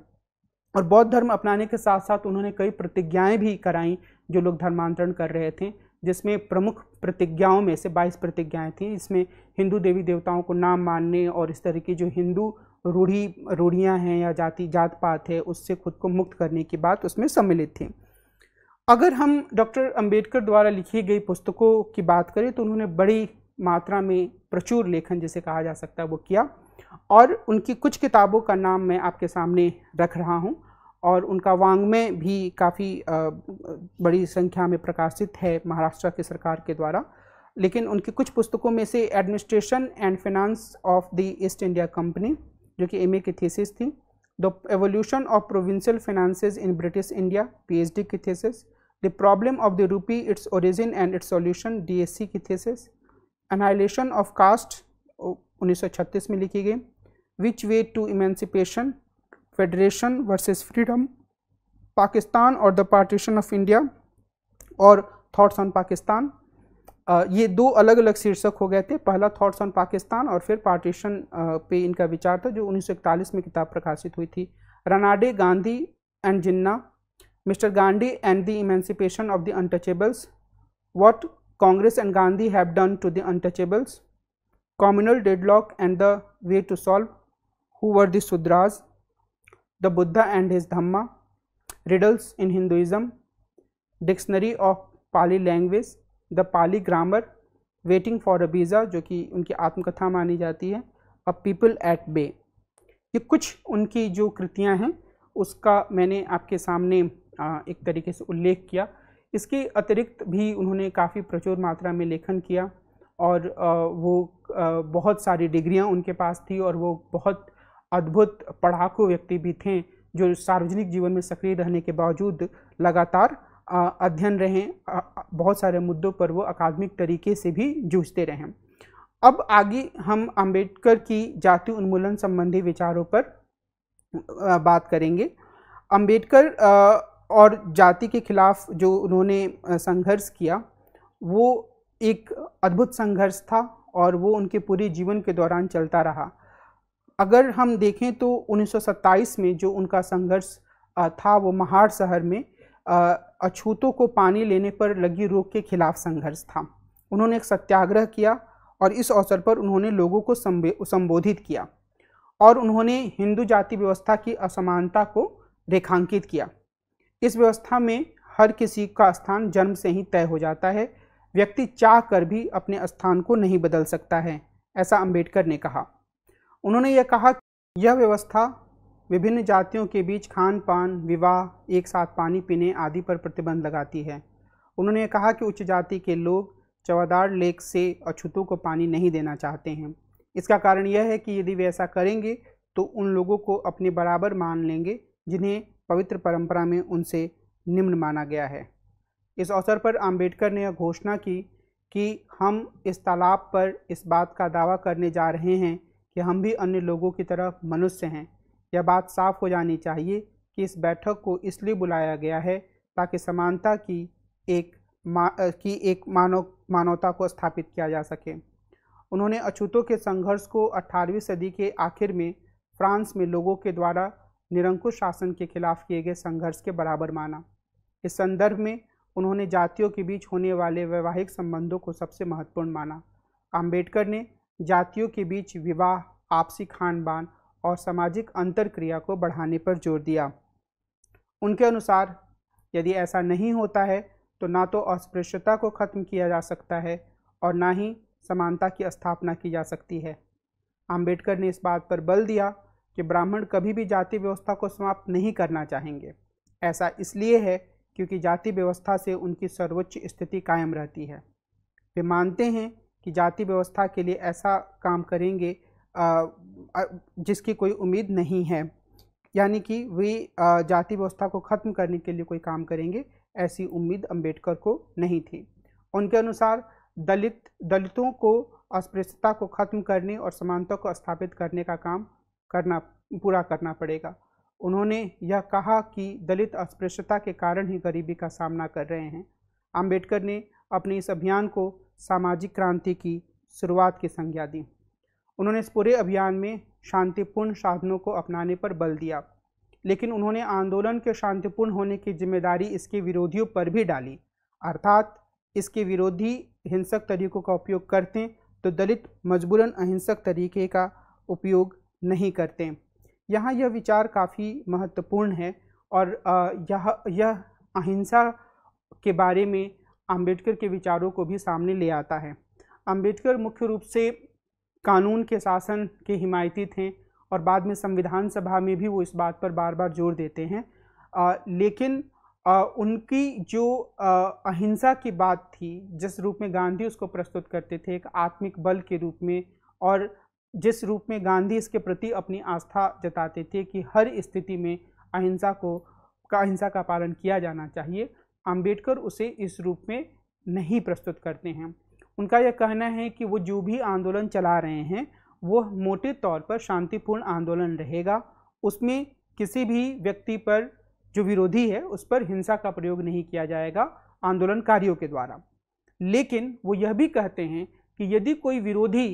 Speaker 1: और बौद्ध धर्म अपनाने के साथ साथ उन्होंने कई प्रतिज्ञाएं भी कराई जो लोग धर्मांतरण कर रहे थे जिसमें प्रमुख प्रतिज्ञाओं में से 22 प्रतिज्ञाएं थीं इसमें हिंदू देवी देवताओं को नाम मानने और इस तरह की जो हिंदू रूढ़ी रूढ़ियाँ हैं या जाति जात पात है उससे खुद को मुक्त करने की बात उसमें सम्मिलित थी अगर हम डॉक्टर अंबेडकर द्वारा लिखी गई पुस्तकों की बात करें तो उन्होंने बड़ी मात्रा में प्रचुर लेखन जिसे कहा जा सकता है वो किया और उनकी कुछ किताबों का नाम मैं आपके सामने रख रहा हूँ और उनका वांग्मय भी काफ़ी बड़ी संख्या में प्रकाशित है महाराष्ट्र की सरकार के द्वारा लेकिन उनकी कुछ पुस्तकों में से administration and finance of the East India Company जो कि एमए की थीसिस थी the evolution of provincial finances in British India PhD की thesis the problem of the rupee its origin and its solution DSc की थीसिस एनाइलेशन ऑफ कास्ट छत्तीस में लिखी गई which way to emancipation federation versus freedom Pakistan और द पार्टीशन ऑफ इंडिया और थॉट्स ऑन पाकिस्तान ये दो अलग अलग शीर्षक हो गए थे पहला थॉट्स ऑन पाकिस्तान और फिर पार्टीशन uh, पे इनका विचार था जो 1941 में किताब प्रकाशित हुई थी Ranade Gandhi and Jinnah mister Gandhi and the emancipation of the untouchables what Congress and Gandhi have done to the untouchables communal deadlock and the way to solve who were the the Buddha and his Dhamma riddles in Hinduism dictionary of Pali language the Pali grammar waiting for a Visa जो कि उनकी आत्मकथा मानी जाती है अ पीपल एट बे ये कुछ उनकी जो कृतियां हैं उसका मैंने आपके सामने एक तरीके से उल्लेख किया इसके अतिरिक्त भी उन्होंने काफ़ी प्रचुर मात्रा में लेखन किया और वो बहुत सारी डिग्रियां उनके पास थी और वो बहुत अद्भुत पढ़ाकू व्यक्ति भी थे जो सार्वजनिक जीवन में सक्रिय रहने के बावजूद लगातार अध्ययन रहे बहुत सारे मुद्दों पर वो अकादमिक तरीके से भी जूझते रहें अब आगे हम अंबेडकर की जाति उन्मूलन संबंधी विचारों पर बात करेंगे अंबेडकर और जाति के खिलाफ जो उन्होंने संघर्ष किया वो एक अद्भुत संघर्ष था और वो उनके पूरे जीवन के दौरान चलता रहा अगर हम देखें तो 1927 में जो उनका संघर्ष था वो महाड़ शहर में अछूतों को पानी लेने पर लगी रोक के खिलाफ संघर्ष था उन्होंने एक सत्याग्रह किया और इस अवसर पर उन्होंने लोगों को संबोधित किया और उन्होंने हिंदू जाति व्यवस्था की असमानता को रेखांकित किया इस व्यवस्था में हर किसी का स्थान जन्म से ही तय हो जाता है व्यक्ति चाह कर भी अपने स्थान को नहीं बदल सकता है ऐसा अंबेडकर ने कहा उन्होंने यह कहा कि यह व्यवस्था विभिन्न जातियों के बीच खान पान विवाह एक साथ पानी पीने आदि पर प्रतिबंध लगाती है उन्होंने कहा कि उच्च जाति के लोग चवादार लेक से अछूतों को पानी नहीं देना चाहते हैं इसका कारण यह है कि यदि वे ऐसा करेंगे तो उन लोगों को अपने बराबर मान लेंगे जिन्हें पवित्र परंपरा में उनसे निम्न माना गया है इस अवसर पर आम्बेडकर ने यह घोषणा की कि हम इस तालाब पर इस बात का दावा करने जा रहे हैं कि हम भी अन्य लोगों की तरह मनुष्य हैं यह बात साफ हो जानी चाहिए कि इस बैठक को इसलिए बुलाया गया है ताकि समानता की एक मा की एक मानव मानवता को स्थापित किया जा सके उन्होंने अछूतों के संघर्ष को 18वीं सदी के आखिर में फ्रांस में लोगों के द्वारा निरंकुश शासन के खिलाफ किए गए संघर्ष के बराबर माना इस संदर्भ में उन्होंने जातियों के बीच होने वाले वैवाहिक संबंधों को सबसे महत्वपूर्ण माना आम्बेडकर ने जातियों के बीच विवाह आपसी खान बान और सामाजिक अंतर क्रिया को बढ़ाने पर जोर दिया उनके अनुसार यदि ऐसा नहीं होता है तो ना तो अस्पृश्यता को ख़त्म किया जा सकता है और ना ही समानता की स्थापना की जा सकती है आम्बेडकर ने इस बात पर बल दिया कि ब्राह्मण कभी भी जाति व्यवस्था को समाप्त नहीं करना चाहेंगे ऐसा इसलिए है क्योंकि जाति व्यवस्था से उनकी सर्वोच्च स्थिति कायम रहती है वे मानते हैं कि जाति व्यवस्था के लिए ऐसा काम करेंगे जिसकी कोई उम्मीद नहीं है यानी कि वे जाति व्यवस्था को ख़त्म करने के लिए कोई काम करेंगे ऐसी उम्मीद अंबेडकर को नहीं थी उनके अनुसार दलित दलितों को अस्पृश्यता को ख़त्म करने और समानता को स्थापित करने का काम करना पूरा करना पड़ेगा उन्होंने यह कहा कि दलित अस्पृश्यता के कारण ही गरीबी का सामना कर रहे हैं अंबेडकर ने अपने इस अभियान को सामाजिक क्रांति की शुरुआत की संज्ञा दी उन्होंने इस पूरे अभियान में शांतिपूर्ण साधनों को अपनाने पर बल दिया लेकिन उन्होंने आंदोलन के शांतिपूर्ण होने की जिम्मेदारी इसके विरोधियों पर भी डाली अर्थात इसके विरोधी हिंसक तरीकों का उपयोग करते तो दलित मजबूरन अहिंसक तरीके का उपयोग नहीं करते यहाँ यह विचार काफ़ी महत्वपूर्ण है और यह यह अहिंसा के बारे में अंबेडकर के विचारों को भी सामने ले आता है अंबेडकर मुख्य रूप से कानून के शासन के हिमायती थे और बाद में संविधान सभा में भी वो इस बात पर बार बार जोर देते हैं आ, लेकिन आ, उनकी जो आ, अहिंसा की बात थी जिस रूप में गांधी उसको प्रस्तुत करते थे एक आत्मिक बल के रूप में और जिस रूप में गांधी इसके प्रति अपनी आस्था जताते थे कि हर स्थिति में अहिंसा को का अहिंसा का पालन किया जाना चाहिए आम्बेडकर उसे इस रूप में नहीं प्रस्तुत करते हैं उनका यह कहना है कि वो जो भी आंदोलन चला रहे हैं वो मोटे तौर पर शांतिपूर्ण आंदोलन रहेगा उसमें किसी भी व्यक्ति पर जो विरोधी है उस पर हिंसा का प्रयोग नहीं किया जाएगा आंदोलनकारियों के द्वारा लेकिन वो यह भी कहते हैं कि यदि कोई विरोधी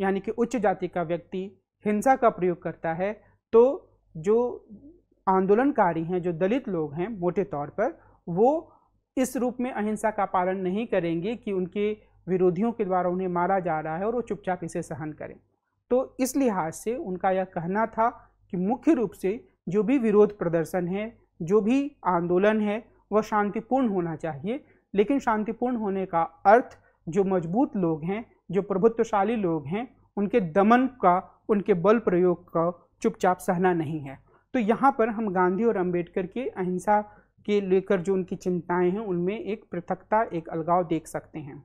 Speaker 1: यानी कि उच्च जाति का व्यक्ति हिंसा का प्रयोग करता है तो जो आंदोलनकारी हैं जो दलित लोग हैं मोटे तौर पर वो इस रूप में अहिंसा का पालन नहीं करेंगे कि उनके विरोधियों के द्वारा उन्हें मारा जा रहा है और वो चुपचाप इसे सहन करें तो इस लिहाज से उनका यह कहना था कि मुख्य रूप से जो भी विरोध प्रदर्शन है जो भी आंदोलन है वह शांतिपूर्ण होना चाहिए लेकिन शांतिपूर्ण होने का अर्थ जो मजबूत लोग हैं जो प्रभुत्वशाली लोग हैं उनके दमन का उनके बल प्रयोग का चुपचाप सहना नहीं है तो यहाँ पर हम गांधी और अंबेडकर के अहिंसा के लेकर जो उनकी चिंताएं हैं उनमें एक पृथकता एक अलगाव देख सकते हैं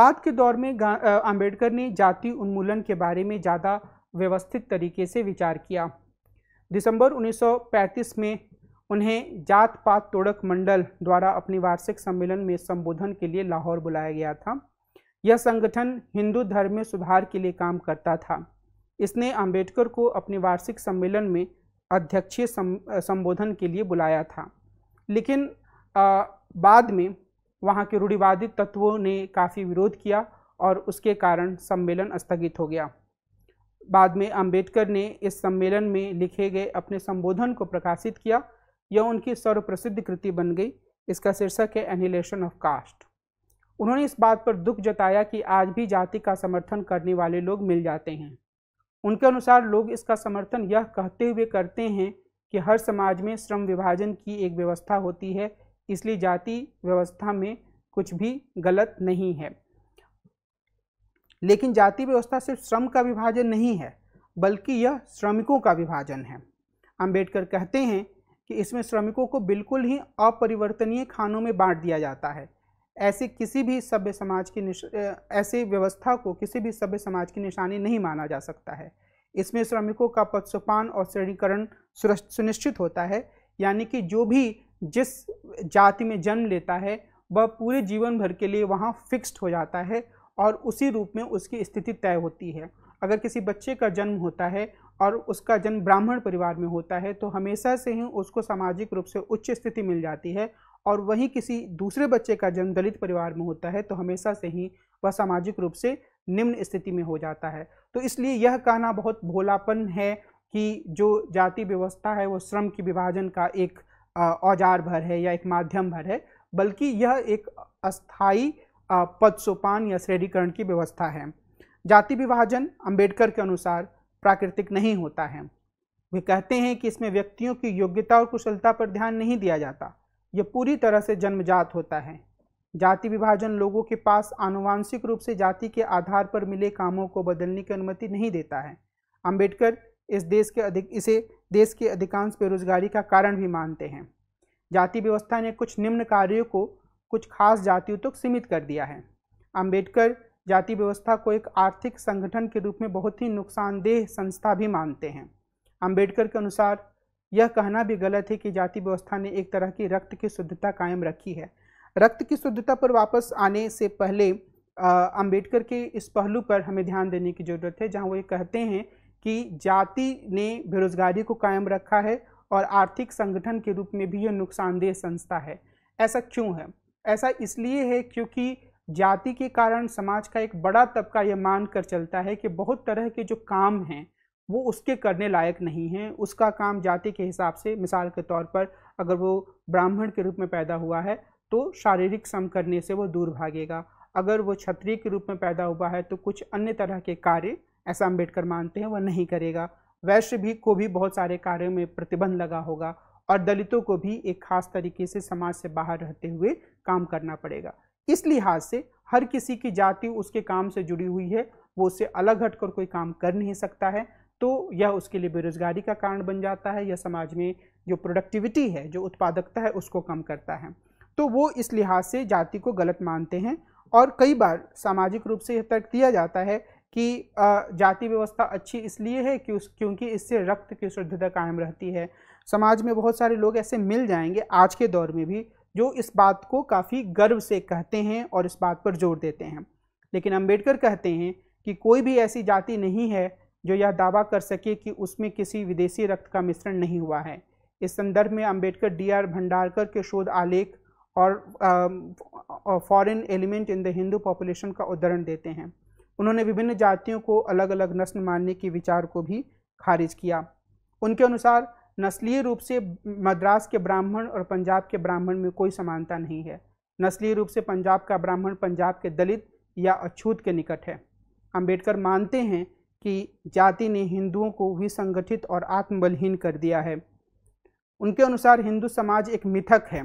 Speaker 1: बाद के दौर में अंबेडकर ने जाति उन्मूलन के बारे में ज़्यादा व्यवस्थित तरीके से विचार किया दिसंबर 1935 में उन्हें जात पात तोड़क मंडल द्वारा अपने वार्षिक सम्मेलन में संबोधन के लिए लाहौर बुलाया गया था यह संगठन हिंदू धर्म में सुधार के लिए काम करता था इसने अंबेडकर को अपने वार्षिक सम्मेलन में अध्यक्षीय संबोधन के लिए बुलाया था लेकिन आ, बाद में वहाँ के रूढ़िवादी तत्वों ने काफ़ी विरोध किया और उसके कारण सम्मेलन स्थगित हो गया बाद में अंबेडकर ने इस सम्मेलन में लिखे गए अपने संबोधन को प्रकाशित किया यह उनकी सर्वप्रसिद्ध कृति बन गई इसका शीर्षक है एनिलेशन ऑफ कास्ट उन्होंने इस बात पर दुख जताया कि आज भी जाति का समर्थन करने वाले लोग मिल जाते हैं उनके अनुसार लोग इसका समर्थन यह कहते हुए करते हैं कि हर समाज में श्रम विभाजन की एक व्यवस्था होती है इसलिए जाति व्यवस्था में कुछ भी गलत नहीं है लेकिन जाति व्यवस्था सिर्फ श्रम का विभाजन नहीं है बल्कि यह श्रमिकों का विभाजन है अंबेडकर कहते हैं कि इसमें श्रमिकों को बिल्कुल ही अपरिवर्तनीय खानों में बांट दिया जाता है ऐसे किसी भी सभ्य समाज की ऐसे व्यवस्था को किसी भी सभ्य समाज की निशानी नहीं माना जा सकता है इसमें श्रमिकों का पक्षपान और श्रेणीकरण सुनिश्चित होता है यानी कि जो भी जिस जाति में जन्म लेता है वह पूरे जीवन भर के लिए वहाँ फिक्स्ड हो जाता है और उसी रूप में उसकी स्थिति तय होती है अगर किसी बच्चे का जन्म होता है और उसका जन्म ब्राह्मण परिवार में होता है तो हमेशा से ही उसको सामाजिक रूप से उच्च स्थिति मिल जाती है और वहीं किसी दूसरे बच्चे का जन्म दलित परिवार में होता है तो हमेशा से ही वह सामाजिक रूप से निम्न स्थिति में हो जाता है तो इसलिए यह कहना बहुत भोलापन है कि जो जाति व्यवस्था है वो श्रम की विभाजन का एक औजार भर है या एक माध्यम भर है बल्कि यह एक अस्थाई पद सोपान या श्रेणीकरण की व्यवस्था है जाति विभाजन अंबेडकर के अनुसार प्राकृतिक नहीं होता है वे कहते हैं कि इसमें व्यक्तियों की योग्यता और कुशलता पर ध्यान नहीं दिया जाता यह पूरी तरह से जन्मजात होता है जाति विभाजन लोगों के पास आनुवांशिक रूप से जाति के आधार पर मिले कामों को बदलने की अनुमति नहीं देता है अंबेडकर इस देश के अधिक इसे देश के अधिकांश बेरोजगारी का कारण भी मानते हैं जाति व्यवस्था ने कुछ निम्न कार्यों को कुछ खास जातियों तक तो सीमित कर दिया है अंबेडकर जाति व्यवस्था को एक आर्थिक संगठन के रूप में बहुत ही नुकसानदेह संस्था भी मानते हैं अंबेडकर के अनुसार यह कहना भी गलत है कि जाति व्यवस्था ने एक तरह की रक्त की शुद्धता कायम रखी है रक्त की शुद्धता पर वापस आने से पहले अंबेडकर के इस पहलू पर हमें ध्यान देने की ज़रूरत है जहां वो ये कहते हैं कि जाति ने बेरोजगारी को कायम रखा है और आर्थिक संगठन के रूप में भी यह नुकसानदेह संस्था है ऐसा क्यों है ऐसा इसलिए है क्योंकि जाति के कारण समाज का एक बड़ा तबका यह मान कर चलता है कि बहुत तरह के जो काम हैं वो उसके करने लायक नहीं हैं उसका काम जाति के हिसाब से मिसाल के तौर पर अगर वो ब्राह्मण के रूप में पैदा हुआ है तो शारीरिक श्रम करने से वो दूर भागेगा अगर वो क्षत्रिय के रूप में पैदा हुआ है तो कुछ अन्य तरह के कार्य ऐसा अम्बेडकर मानते हैं वह नहीं करेगा वैश्य भी को भी बहुत सारे कार्यों में प्रतिबंध लगा होगा और दलितों को भी एक खास तरीके से समाज से बाहर रहते हुए काम करना पड़ेगा इस लिहाज से हर किसी की जाति उसके काम से जुड़ी हुई है वो उससे अलग हटकर कोई काम कर नहीं सकता है तो यह उसके लिए बेरोजगारी का कारण बन जाता है यह समाज में जो प्रोडक्टिविटी है जो उत्पादकता है उसको कम करता है तो वो इस लिहाज से जाति को गलत मानते हैं और कई बार सामाजिक रूप से यह तर्क दिया जाता है कि जाति व्यवस्था अच्छी इसलिए है कि उस क्योंकि इससे रक्त की शुद्धता कायम रहती है समाज में बहुत सारे लोग ऐसे मिल जाएंगे आज के दौर में भी जो इस बात को काफ़ी गर्व से कहते हैं और इस बात पर जोर देते हैं लेकिन अम्बेडकर कहते हैं कि कोई भी ऐसी जाति नहीं है जो यह दावा कर सके कि उसमें किसी विदेशी रक्त का मिश्रण नहीं हुआ है इस संदर्भ में अंबेडकर आर भंडारकर के शोध आलेख और foreign element in the Hindu population का उदाहरण देते हैं उन्होंने विभिन्न जातियों को अलग अलग नस्ल मानने के विचार को भी खारिज किया उनके अनुसार नस्लीय रूप से मद्रास के ब्राह्मण और पंजाब के ब्राह्मण में कोई समानता नहीं है नस्लीय रूप से पंजाब का ब्राह्मण पंजाब के दलित या अछूत के निकट है अंबेडकर मानते हैं कि जाति ने हिंदुओं को विसंगठित और आत्मबलहीन कर दिया है उनके अनुसार हिंदू समाज एक मिथक है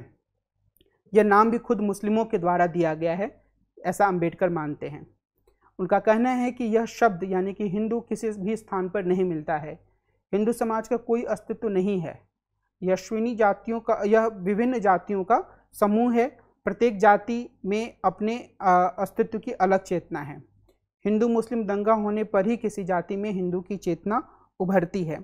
Speaker 1: यह नाम भी खुद मुस्लिमों के द्वारा दिया गया है ऐसा अंबेडकर मानते हैं उनका कहना है कि यह शब्द यानी कि हिंदू किसी भी स्थान पर नहीं मिलता है हिंदू समाज का कोई अस्तित्व नहीं है यह अश्विनी जातियों का यह विभिन्न जातियों का समूह है प्रत्येक जाति में अपने अस्तित्व की अलग चेतना है हिंदू मुस्लिम दंगा होने पर ही किसी जाति में हिंदू की चेतना उभरती है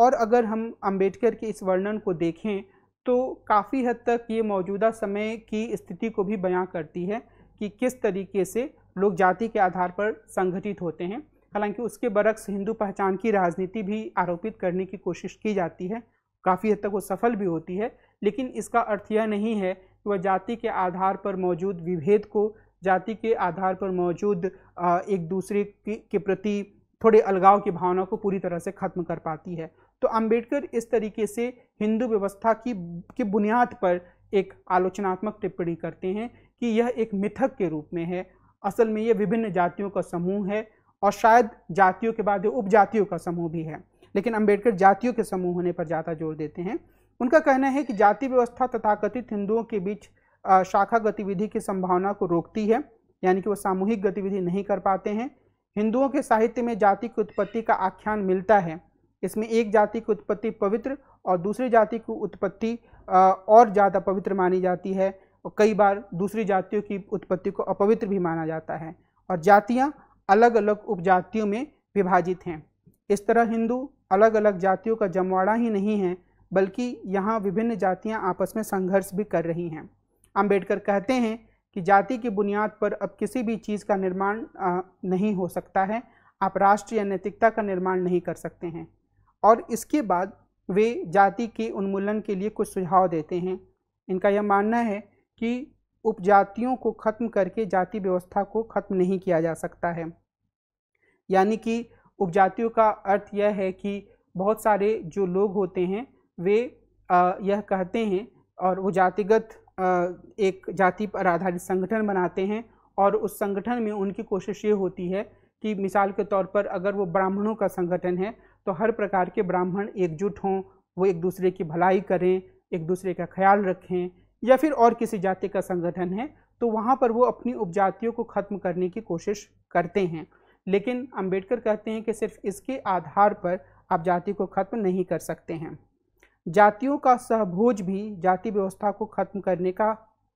Speaker 1: और अगर हम अंबेडकर के इस वर्णन को देखें तो काफ़ी हद तक ये मौजूदा समय की स्थिति को भी बयां करती है कि किस तरीके से लोग जाति के आधार पर संगठित होते हैं हालांकि उसके बरक्स हिंदू पहचान की राजनीति भी आरोपित करने की कोशिश की जाती है काफ़ी हद तक वो सफल भी होती है लेकिन इसका अर्थ यह नहीं है कि वह जाति के आधार पर मौजूद विभेद को जाति के आधार पर मौजूद एक दूसरे के प्रति थोड़े अलगाव की भावना को पूरी तरह से खत्म कर पाती है तो अंबेडकर इस तरीके से हिंदू व्यवस्था की की बुनियाद पर एक आलोचनात्मक टिप्पणी करते हैं कि यह एक मिथक के रूप में है असल में यह विभिन्न जातियों का समूह है और शायद जातियों के बाद उपजातियों का समूह भी है लेकिन अंबेडकर जातियों के समूह होने पर ज़्यादा जोर देते हैं उनका कहना है कि जाति व्यवस्था तथाकथित हिंदुओं के बीच शाखा गतिविधि की संभावना को रोकती है यानी कि वो सामूहिक गतिविधि नहीं कर पाते हैं हिंदुओं के साहित्य में जाति की उत्पत्ति का आख्यान मिलता है इसमें एक जाति की उत्पत्ति पवित्र और दूसरी जाति की उत्पत्ति और ज़्यादा पवित्र मानी जाती है और कई बार दूसरी जातियों की उत्पत्ति को अपवित्र भी माना जाता है और जातियाँ अलग अलग उपजातियों में विभाजित हैं इस तरह हिंदू अलग अलग जातियों का जमवाड़ा ही नहीं है बल्कि यहाँ विभिन्न जातियाँ आपस में संघर्ष भी कर रही हैं अम्बेडकर कहते हैं कि जाति की बुनियाद पर अब किसी भी चीज़ का निर्माण नहीं हो सकता है आप राष्ट्र या नैतिकता का निर्माण नहीं कर सकते हैं और इसके बाद वे जाति के उन्मूलन के लिए कुछ सुझाव देते हैं इनका यह मानना है कि उपजातियों को ख़त्म करके जाति व्यवस्था को ख़त्म नहीं किया जा सकता है यानी कि उपजातियों का अर्थ यह है कि बहुत सारे जो लोग होते हैं वे यह कहते हैं और वो जातिगत एक जाति पर आधारित संगठन बनाते हैं और उस संगठन में उनकी कोशिश ये होती है कि मिसाल के तौर पर अगर वो ब्राह्मणों का संगठन है तो हर प्रकार के ब्राह्मण एकजुट हों वो एक दूसरे की भलाई करें एक दूसरे का ख्याल रखें या फिर और किसी जाति का संगठन है तो वहाँ पर वो अपनी उपजातियों को ख़त्म करने की कोशिश करते हैं लेकिन अंबेडकर कहते हैं कि सिर्फ इसके आधार पर आप जाति को ख़त्म नहीं कर सकते हैं जातियों का सहभोज भी जाति व्यवस्था को ख़त्म करने का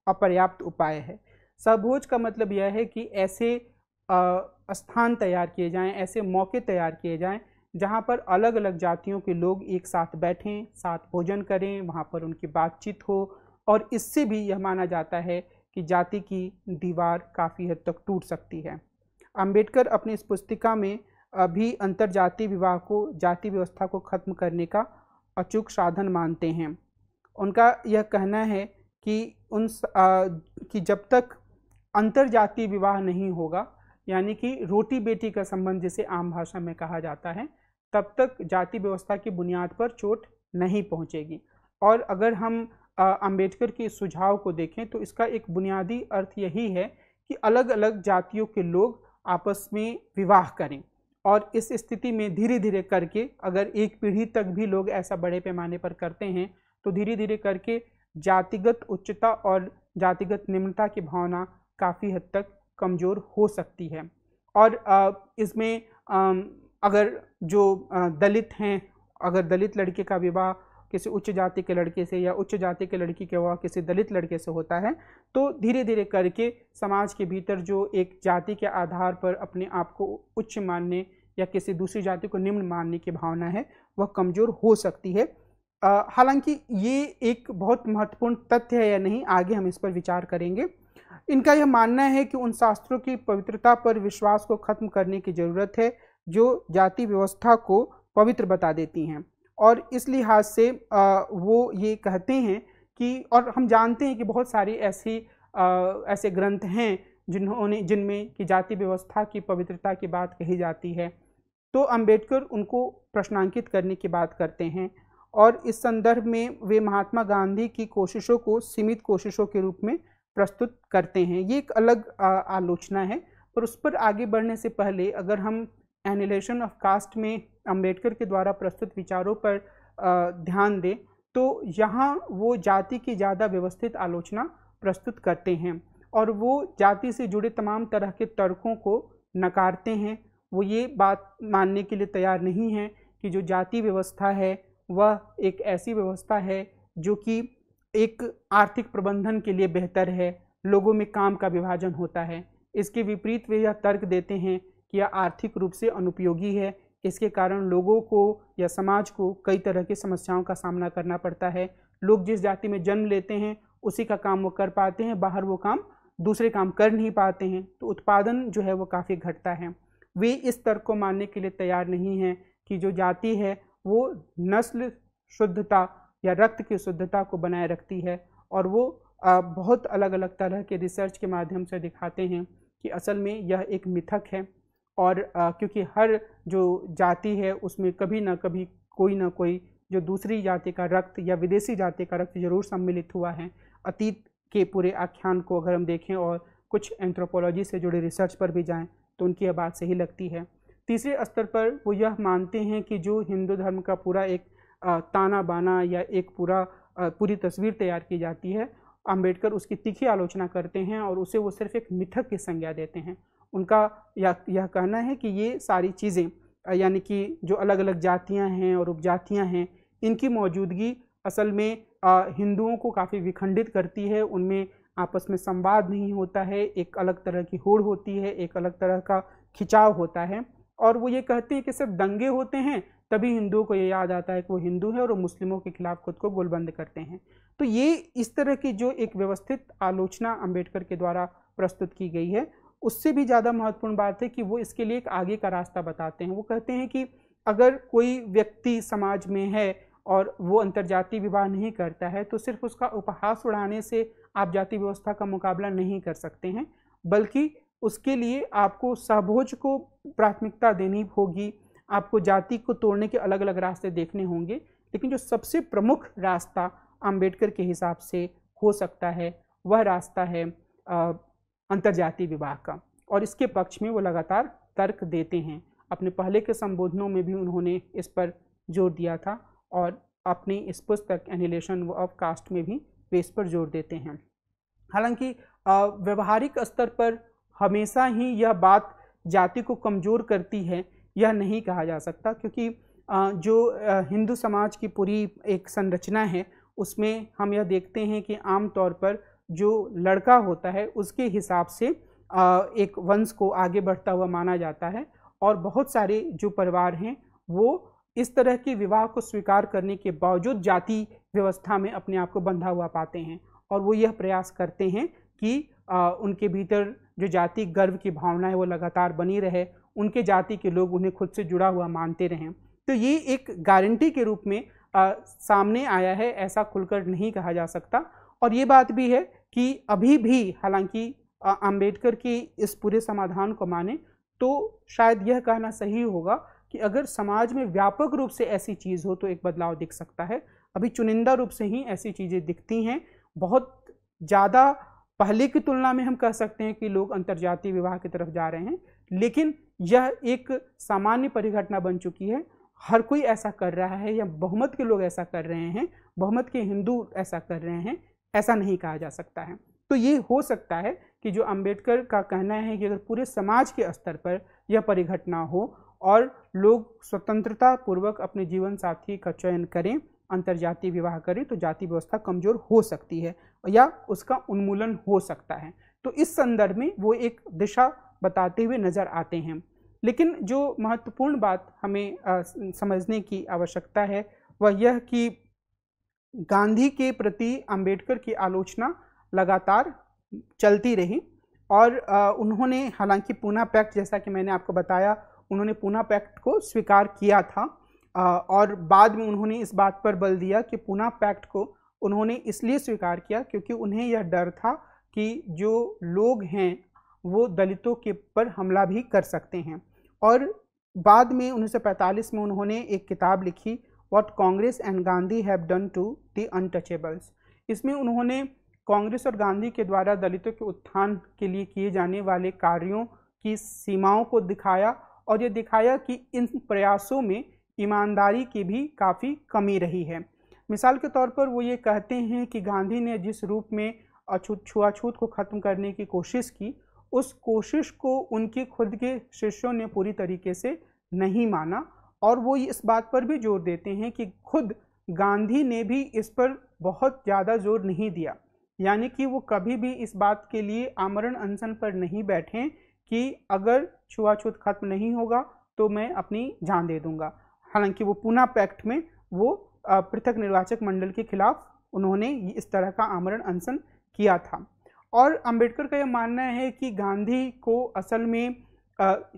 Speaker 1: अपर्याप्त उपाय है सहभोज का मतलब यह है कि ऐसे स्थान तैयार किए जाएं ऐसे मौके तैयार किए जाएं जहाँ पर अलग अलग जातियों के लोग एक साथ बैठें साथ भोजन करें वहाँ पर उनकी बातचीत हो और इससे भी यह माना जाता है कि जाति की दीवार काफ़ी हद तक टूट सकती है अंबेडकर अपनी इस पुस्तिका में अभी अंतर जाति विवाह को जाति व्यवस्था को ख़त्म करने का अचूक साधन मानते हैं उनका यह कहना है कि उन कि जब तक अंतर जाति विवाह नहीं होगा यानी कि रोटी बेटी का संबंध जिसे आम भाषा में कहा जाता है तब तक जाति व्यवस्था की बुनियाद पर चोट नहीं पहुँचेगी और अगर हम अम्बेडकर के सुझाव को देखें तो इसका एक बुनियादी अर्थ यही है कि अलग अलग जातियों के लोग आपस में विवाह करें और इस स्थिति में धीरे धीरे करके अगर एक पीढ़ी तक भी लोग ऐसा बड़े पैमाने पर करते हैं तो धीरे धीरे करके जातिगत उच्चता और जातिगत निम्नता की भावना काफ़ी हद तक कमज़ोर हो सकती है और इसमें अगर जो दलित हैं अगर दलित लड़के का विवाह किसी उच्च जाति के लड़के से या उच्च जाति के लड़की के विवाह किसी दलित लड़के से होता है तो धीरे धीरे करके समाज के भीतर जो एक जाति के आधार पर अपने आप को उच्च मानने या किसी दूसरी जाति को निम्न मानने की भावना है वह कमज़ोर हो सकती है हालांकि ये एक बहुत महत्वपूर्ण तथ्य है या नहीं आगे हम इस पर विचार करेंगे इनका यह मानना है कि उन शास्त्रों की पवित्रता पर विश्वास को खत्म करने की ज़रूरत है जो जाति व्यवस्था को पवित्र बता देती हैं और इस लिहाज से वो ये कहते हैं कि और हम जानते हैं कि बहुत सारे ऐसी ऐसे ग्रंथ हैं जिन्होंने जिनमें कि जाति व्यवस्था की पवित्रता की बात कही जाती है तो अंबेडकर उनको प्रश्नांकित करने की बात करते हैं और इस संदर्भ में वे महात्मा गांधी की कोशिशों को सीमित कोशिशों के रूप में प्रस्तुत करते हैं ये एक अलग आलोचना है पर उस पर आगे बढ़ने से पहले अगर हम एनिलेशन ऑफ कास्ट में अंबेडकर के द्वारा प्रस्तुत विचारों पर ध्यान दें तो यहाँ वो जाति की ज़्यादा व्यवस्थित आलोचना प्रस्तुत करते हैं और वो जाति से जुड़े तमाम तरह के तर्कों को नकारते हैं वो ये बात मानने के लिए तैयार नहीं है कि जो जाति व्यवस्था है वह एक ऐसी व्यवस्था है जो कि एक आर्थिक प्रबंधन के लिए बेहतर है लोगों में काम का विभाजन होता है इसके विपरीत वे यह तर्क देते हैं कि यह आर्थिक रूप से अनुपयोगी है इसके कारण लोगों को या समाज को कई तरह की समस्याओं का सामना करना पड़ता है लोग जिस जाति में जन्म लेते हैं उसी का काम वो कर पाते हैं बाहर वो काम दूसरे काम कर नहीं पाते हैं तो उत्पादन जो है वो काफ़ी घटता है वे इस तर्क को मानने के लिए तैयार नहीं हैं कि जो जाति है वो नस्ल शुद्धता या रक्त की शुद्धता को बनाए रखती है और वो बहुत अलग अलग तरह के रिसर्च के माध्यम से दिखाते हैं कि असल में यह एक मिथक है और आ, क्योंकि हर जो जाति है उसमें कभी ना कभी कोई ना कोई जो दूसरी जाति का रक्त या विदेशी जाति का रक्त जरूर सम्मिलित हुआ है अतीत के पूरे आख्यान को अगर हम देखें और कुछ एंथ्रोपोलॉजी से जुड़े रिसर्च पर भी जाएं तो उनकी यह बात सही लगती है तीसरे स्तर पर वो यह मानते हैं कि जो हिंदू धर्म का पूरा एक ताना बाना या एक पूरा पूरी तस्वीर तैयार की जाती है अंबेडकर उसकी तीखी आलोचना करते हैं और उसे वो सिर्फ एक मिथक की संज्ञा देते हैं उनका यह यह कहना है कि ये सारी चीज़ें यानी कि जो अलग अलग जातियाँ हैं और उपजातियाँ हैं इनकी मौजूदगी असल में हिंदुओं को काफ़ी विखंडित करती है उनमें आपस में संवाद नहीं होता है एक अलग तरह की होड़ होती है एक अलग तरह का खिंचाव होता है और वो ये कहते हैं कि सिर्फ दंगे होते हैं तभी हिंदुओं को ये याद आता है कि वो हिंदू हैं और वो मुस्लिमों के खिलाफ खुद को गोलबंद करते हैं तो ये इस तरह की जो एक व्यवस्थित आलोचना अंबेडकर के द्वारा प्रस्तुत की गई है उससे भी ज़्यादा महत्वपूर्ण बात है कि वो इसके लिए एक आगे का रास्ता बताते हैं वो कहते हैं कि अगर कोई व्यक्ति समाज में है और वो अंतर्जातीय विवाह नहीं करता है तो सिर्फ उसका उपहास उड़ाने से आप जाति व्यवस्था का मुकाबला नहीं कर सकते हैं बल्कि उसके लिए आपको सहभोज को प्राथमिकता देनी होगी आपको जाति को तोड़ने के अलग अलग रास्ते देखने होंगे लेकिन जो सबसे प्रमुख रास्ता अंबेडकर के हिसाब से हो सकता है वह रास्ता है जातीय विवाह का और इसके पक्ष में वो लगातार तर्क देते हैं अपने पहले के संबोधनों में भी उन्होंने इस पर जोर दिया था और अपनी इस पुस्तक एनिलेशन ऑफ कास्ट में भी वे इस पर जोर देते हैं हालांकि व्यवहारिक स्तर पर हमेशा ही यह बात जाति को कमज़ोर करती है यह नहीं कहा जा सकता क्योंकि जो हिंदू समाज की पूरी एक संरचना है उसमें हम यह देखते हैं कि आम तौर पर जो लड़का होता है उसके हिसाब से एक वंश को आगे बढ़ता हुआ माना जाता है और बहुत सारे जो परिवार हैं वो इस तरह के विवाह को स्वीकार करने के बावजूद जाति व्यवस्था में अपने आप को बंधा हुआ पाते हैं और वो यह प्रयास करते हैं कि उनके भीतर जो जाति गर्व की भावना है वो लगातार बनी रहे उनके जाति के लोग उन्हें खुद से जुड़ा हुआ मानते रहें तो ये एक गारंटी के रूप में आ, सामने आया है ऐसा खुलकर नहीं कहा जा सकता और ये बात भी है कि अभी भी हालांकि अंबेडकर की इस पूरे समाधान को माने तो शायद यह कहना सही होगा कि अगर समाज में व्यापक रूप से ऐसी चीज़ हो तो एक बदलाव दिख सकता है अभी चुनिंदा रूप से ही ऐसी चीज़ें दिखती हैं बहुत ज़्यादा पहले की तुलना में हम कह सकते हैं कि लोग अंतर्जातीय विवाह की तरफ जा रहे हैं लेकिन यह एक सामान्य परिघटना बन चुकी है हर कोई ऐसा कर रहा है या बहुमत के लोग ऐसा कर रहे हैं बहुमत के हिंदू ऐसा कर रहे हैं ऐसा नहीं कहा जा सकता है तो ये हो सकता है कि जो अंबेडकर का कहना है कि अगर पूरे समाज के स्तर पर यह परिघटना हो और लोग स्वतंत्रता पूर्वक अपने जीवन साथी का चयन करें अंतर जातीय विवाह करें तो जाति व्यवस्था कमज़ोर हो सकती है या उसका उन्मूलन हो सकता है तो इस संदर्भ में वो एक दिशा बताते हुए नज़र आते हैं लेकिन जो महत्वपूर्ण बात हमें आ, समझने की आवश्यकता है वह यह कि गांधी के प्रति अंबेडकर की आलोचना लगातार चलती रही और उन्होंने हालांकि पूना पैक्ट जैसा कि मैंने आपको बताया उन्होंने पूना पैक्ट को स्वीकार किया था और बाद में उन्होंने इस बात पर बल दिया कि पूना पैक्ट को उन्होंने इसलिए स्वीकार किया क्योंकि उन्हें यह डर था कि जो लोग हैं वो दलितों के पर हमला भी कर सकते हैं और बाद में 1945 में उन्होंने एक किताब लिखी what Congress and Gandhi have done to the untouchables इसमें उन्होंने कांग्रेस और गांधी के द्वारा दलितों के उत्थान के लिए किए जाने वाले कार्यों की सीमाओं को दिखाया और ये दिखाया कि इन प्रयासों में ईमानदारी की भी काफ़ी कमी रही है मिसाल के तौर पर वो ये कहते हैं कि गांधी ने जिस रूप में अछूत छुआछूत को ख़त्म करने की कोशिश की उस कोशिश को उनके खुद के शिष्यों ने पूरी तरीके से नहीं माना और वो इस बात पर भी जोर देते हैं कि खुद गांधी ने भी इस पर बहुत ज़्यादा जोर नहीं दिया यानी कि वो कभी भी इस बात के लिए आमरण अनशन पर नहीं बैठे कि अगर छुआछूत खत्म नहीं होगा तो मैं अपनी जान दे दूंगा हालांकि वो पूना पैक्ट में वो पृथक निर्वाचक मंडल के खिलाफ उन्होंने इस तरह का आमरण अनशन किया था और अंबेडकर का यह मानना है कि गांधी को असल में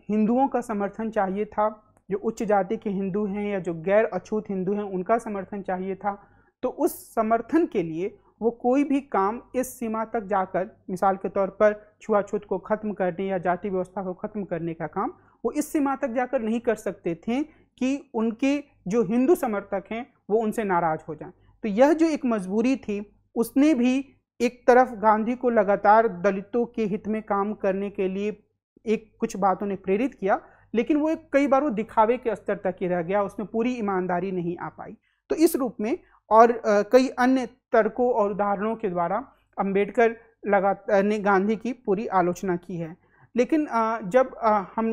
Speaker 1: हिंदुओं का समर्थन चाहिए था जो उच्च जाति के हिंदू हैं या जो गैर अछूत हिंदू हैं उनका समर्थन चाहिए था तो उस समर्थन के लिए वो कोई भी काम इस सीमा तक जाकर मिसाल के तौर पर छुआछूत को ख़त्म करने या जाति व्यवस्था को ख़त्म करने का काम वो इस सीमा तक जाकर नहीं कर सकते थे कि उनके जो हिंदू समर्थक हैं वो उनसे नाराज़ हो जाएं तो यह जो एक मजबूरी थी उसने भी एक तरफ गांधी को लगातार दलितों के हित में काम करने के लिए एक कुछ बातों ने प्रेरित किया लेकिन वो कई बार वो दिखावे के स्तर तक ही रह गया उसमें पूरी ईमानदारी नहीं आ पाई तो इस रूप में और कई अन्य तर्कों और उदाहरणों के द्वारा अम्बेडकर लगा ने गांधी की पूरी आलोचना की है लेकिन जब हम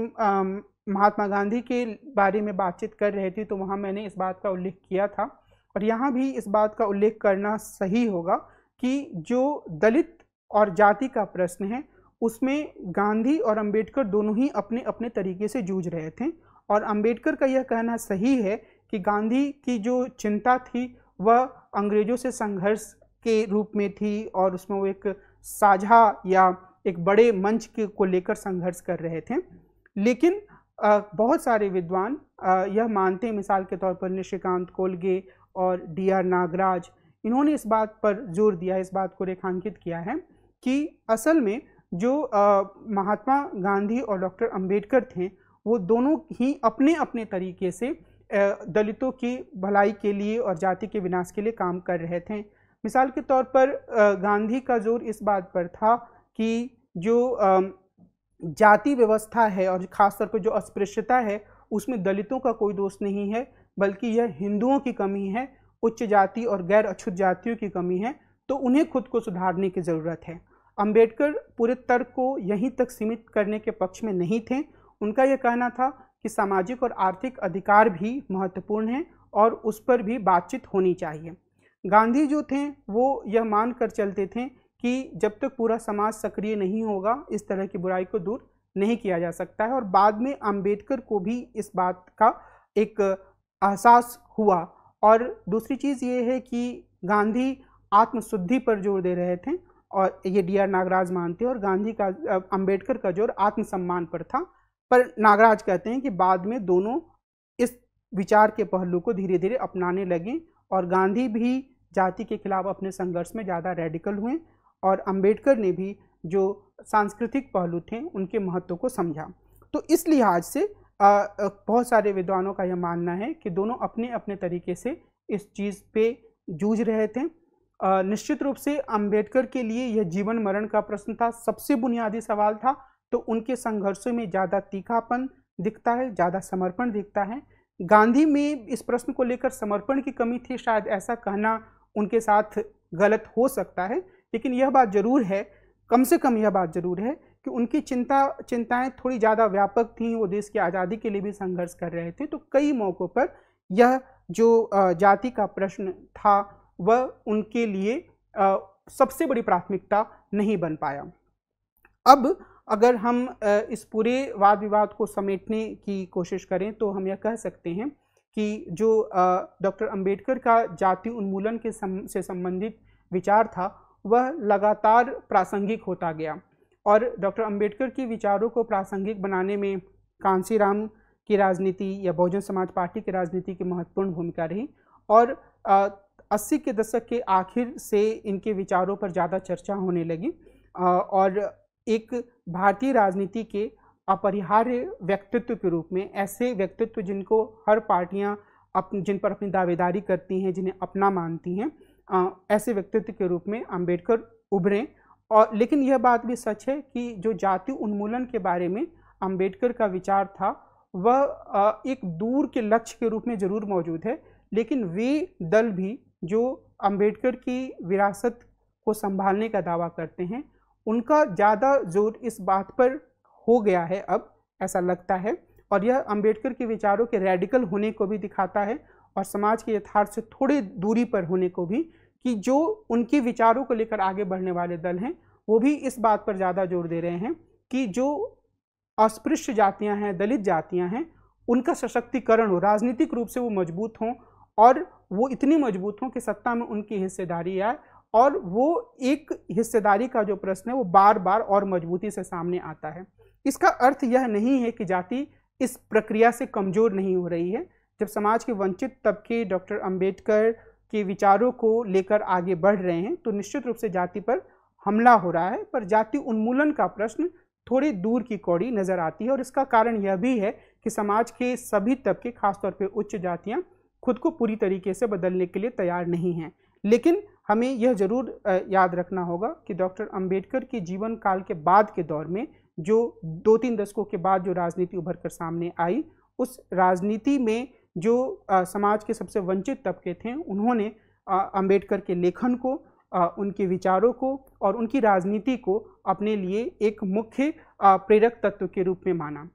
Speaker 1: महात्मा गांधी के बारे में बातचीत कर रहे थे तो वहाँ मैंने इस बात का उल्लेख किया था और यहाँ भी इस बात का उल्लेख करना सही होगा कि जो दलित और जाति का प्रश्न है उसमें गांधी और अंबेडकर दोनों ही अपने अपने तरीके से जूझ रहे थे और अंबेडकर का यह कहना सही है कि गांधी की जो चिंता थी वह अंग्रेज़ों से संघर्ष के रूप में थी और उसमें वो एक साझा या एक बड़े मंच के को लेकर संघर्ष कर रहे थे लेकिन बहुत सारे विद्वान यह मानते हैं मिसाल के तौर पर निशिकांत कोलगे और डी आर नागराज इन्होंने इस बात पर जोर दिया इस बात को रेखांकित किया है कि असल में जो महात्मा गांधी और डॉक्टर अंबेडकर थे वो दोनों ही अपने अपने तरीके से दलितों की भलाई के लिए और जाति के विनाश के लिए काम कर रहे थे मिसाल के तौर पर गांधी का जोर इस बात पर था कि जो जाति व्यवस्था है और ख़ासतौर पर जो अस्पृश्यता है उसमें दलितों का कोई दोष नहीं है बल्कि यह हिंदुओं की कमी है उच्च जाति और गैर अछूत जातियों की कमी है तो उन्हें खुद को सुधारने की ज़रूरत है अंबेडकर पूरे तर्क को यहीं तक सीमित करने के पक्ष में नहीं थे उनका यह कहना था कि सामाजिक और आर्थिक अधिकार भी महत्वपूर्ण हैं और उस पर भी बातचीत होनी चाहिए गांधी जो थे वो यह मान कर चलते थे कि जब तक पूरा समाज सक्रिय नहीं होगा इस तरह की बुराई को दूर नहीं किया जा सकता है और बाद में अंबेडकर को भी इस बात का एक एहसास हुआ और दूसरी चीज़ ये है कि गांधी आत्मशुद्धि पर जोर दे रहे थे और ये डी आर नागराज मानते हैं और गांधी का अंबेडकर का जोर आत्मसम्मान पर था पर नागराज कहते हैं कि बाद में दोनों इस विचार के पहलू को धीरे धीरे अपनाने लगे और गांधी भी जाति के खिलाफ अपने संघर्ष में ज़्यादा रेडिकल हुए और अंबेडकर ने भी जो सांस्कृतिक पहलू थे उनके महत्व को समझा तो इस लिहाज से बहुत सारे विद्वानों का यह मानना है कि दोनों अपने अपने तरीके से इस चीज़ पे जूझ रहे थे निश्चित रूप से अंबेडकर के लिए यह जीवन मरण का प्रश्न था सबसे बुनियादी सवाल था तो उनके संघर्षों में ज़्यादा तीखापन दिखता है ज़्यादा समर्पण दिखता है गांधी में इस प्रश्न को लेकर समर्पण की कमी थी शायद ऐसा कहना उनके साथ गलत हो सकता है लेकिन यह बात ज़रूर है कम से कम यह बात ज़रूर है कि उनकी चिंता चिंताएं थोड़ी ज़्यादा व्यापक थीं वो देश की आज़ादी के लिए भी संघर्ष कर रहे थे तो कई मौक़ों पर यह जो जाति का प्रश्न था वह उनके लिए आ, सबसे बड़ी प्राथमिकता नहीं बन पाया अब अगर हम इस पूरे वाद विवाद को समेटने की कोशिश करें तो हम यह कह सकते हैं कि जो डॉक्टर अंबेडकर का जाति उन्मूलन के सम, से संबंधित विचार था वह लगातार प्रासंगिक होता गया और डॉक्टर अंबेडकर के विचारों को प्रासंगिक बनाने में कांसीराम की राजनीति या बहुजन समाज पार्टी की राजनीति की महत्वपूर्ण भूमिका रही और अस्सी के दशक के आखिर से इनके विचारों पर ज़्यादा चर्चा होने लगी और एक भारतीय राजनीति के अपरिहार्य व्यक्तित्व के रूप में ऐसे व्यक्तित्व जिनको हर पार्टियाँ अपन जिन पर अपनी दावेदारी करती हैं जिन्हें अपना मानती हैं ऐसे व्यक्तित्व के रूप में अंबेडकर उभरें और लेकिन यह बात भी सच है कि जो जाति उन्मूलन के बारे में अंबेडकर का विचार था वह एक दूर के लक्ष्य के रूप में ज़रूर मौजूद है लेकिन वे दल भी जो अंबेडकर की विरासत को संभालने का दावा करते हैं उनका ज़्यादा जोर इस बात पर हो गया है अब ऐसा लगता है और यह अंबेडकर के विचारों के रेडिकल होने को भी दिखाता है और समाज के यथार्थ से थोड़ी दूरी पर होने को भी कि जो उनके विचारों को लेकर आगे बढ़ने वाले दल हैं वो भी इस बात पर ज़्यादा जोर दे रहे हैं कि जो अस्पृश्य जातियां हैं दलित जातियां हैं उनका सशक्तिकरण हो राजनीतिक रूप से वो मजबूत हों और वो इतनी मजबूत हों कि सत्ता में उनकी हिस्सेदारी आए और वो एक हिस्सेदारी का जो प्रश्न है वो बार बार और मजबूती से सामने आता है इसका अर्थ यह नहीं है कि जाति इस प्रक्रिया से कमज़ोर नहीं हो रही है जब समाज के वंचित तबके डॉक्टर अंबेडकर के विचारों को लेकर आगे बढ़ रहे हैं तो निश्चित रूप से जाति पर हमला हो रहा है पर जाति उन्मूलन का प्रश्न थोड़ी दूर की कौड़ी नज़र आती है और इसका कारण यह भी है कि समाज के सभी तबके खासतौर पर उच्च जातियाँ खुद को पूरी तरीके से बदलने के लिए तैयार नहीं हैं लेकिन हमें यह ज़रूर याद रखना होगा कि डॉक्टर अंबेडकर के जीवन काल के बाद के दौर में जो दो तीन दशकों के बाद जो राजनीति उभर कर सामने आई उस राजनीति में जो आ, समाज के सबसे वंचित तबके थे उन्होंने अंबेडकर के लेखन को आ, उनके विचारों को और उनकी राजनीति को अपने लिए एक मुख्य प्रेरक तत्व के रूप में माना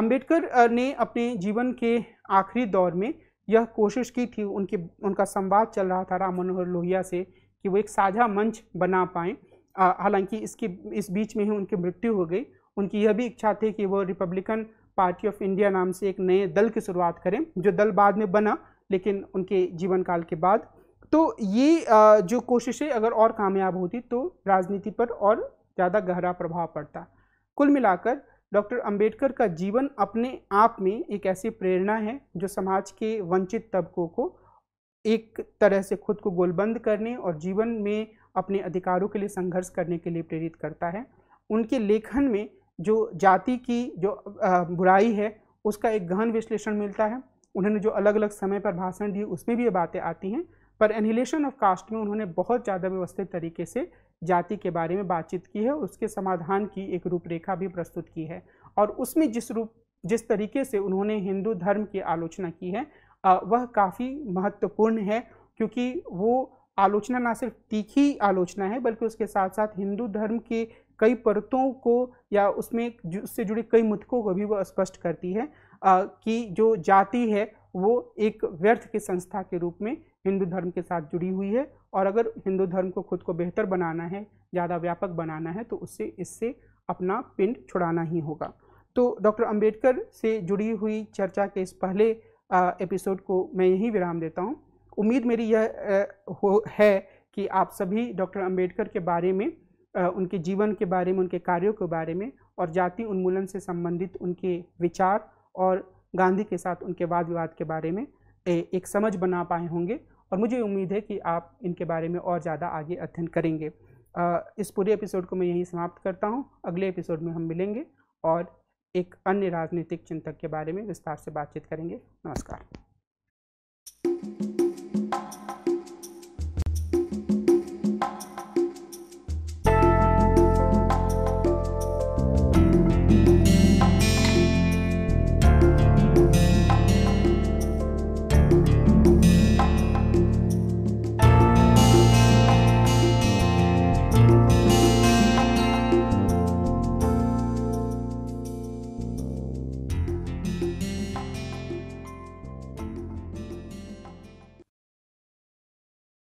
Speaker 1: अंबेडकर ने अपने जीवन के आखिरी दौर में यह कोशिश की थी उनकी उनका संवाद चल रहा था राम मनोहर लोहिया से कि वो एक साझा मंच बना पाएँ हालांकि इसकी इस बीच में ही उनकी मृत्यु हो गई उनकी यह भी इच्छा थी कि वो रिपब्लिकन पार्टी ऑफ इंडिया नाम से एक नए दल की शुरुआत करें जो दल बाद में बना लेकिन उनके जीवन काल के बाद तो ये जो कोशिशें अगर और कामयाब होती तो राजनीति पर और ज़्यादा गहरा प्रभाव पड़ता कुल मिलाकर डॉक्टर अंबेडकर का जीवन अपने आप में एक ऐसी प्रेरणा है जो समाज के वंचित तबकों को एक तरह से खुद को गोलबंद करने और जीवन में अपने अधिकारों के लिए संघर्ष करने के लिए प्रेरित करता है उनके लेखन में जो जाति की जो बुराई है उसका एक गहन विश्लेषण मिलता है उन्होंने जो अलग अलग समय पर भाषण दिए उसमें भी ये बातें आती हैं पर एनिलेशन ऑफ कास्ट में उन्होंने बहुत ज़्यादा व्यवस्थित तरीके से जाति के बारे में बातचीत की है उसके समाधान की एक रूपरेखा भी प्रस्तुत की है और उसमें जिस रूप जिस तरीके से उन्होंने हिंदू धर्म की आलोचना की है वह काफ़ी महत्वपूर्ण है क्योंकि वो आलोचना ना सिर्फ तीखी आलोचना है बल्कि उसके साथ साथ हिंदू धर्म के कई परतों को या उसमें उससे जुड़े कई मुद्दों को भी वो स्पष्ट करती है कि जो जाति है वो एक व्यर्थ की संस्था के रूप में हिंदू धर्म के साथ जुड़ी हुई है और अगर हिंदू धर्म को खुद को बेहतर बनाना है ज़्यादा व्यापक बनाना है तो उससे इससे अपना पिंड छुड़ाना ही होगा तो डॉक्टर अंबेडकर से जुड़ी हुई चर्चा के इस पहले एपिसोड को मैं यहीं विराम देता हूँ उम्मीद मेरी यह हो है कि आप सभी डॉक्टर अंबेडकर के बारे में उनके जीवन के बारे में उनके कार्यों के बारे में और जाति उन्मूलन से संबंधित उनके विचार और गांधी के साथ उनके वाद विवाद के बारे में एक समझ बना पाए होंगे और मुझे उम्मीद है कि आप इनके बारे में और ज़्यादा आगे अध्ययन करेंगे इस पूरे एपिसोड को मैं यहीं समाप्त करता हूँ अगले एपिसोड में हम मिलेंगे और एक अन्य राजनीतिक चिंतक के बारे में विस्तार से बातचीत करेंगे नमस्कार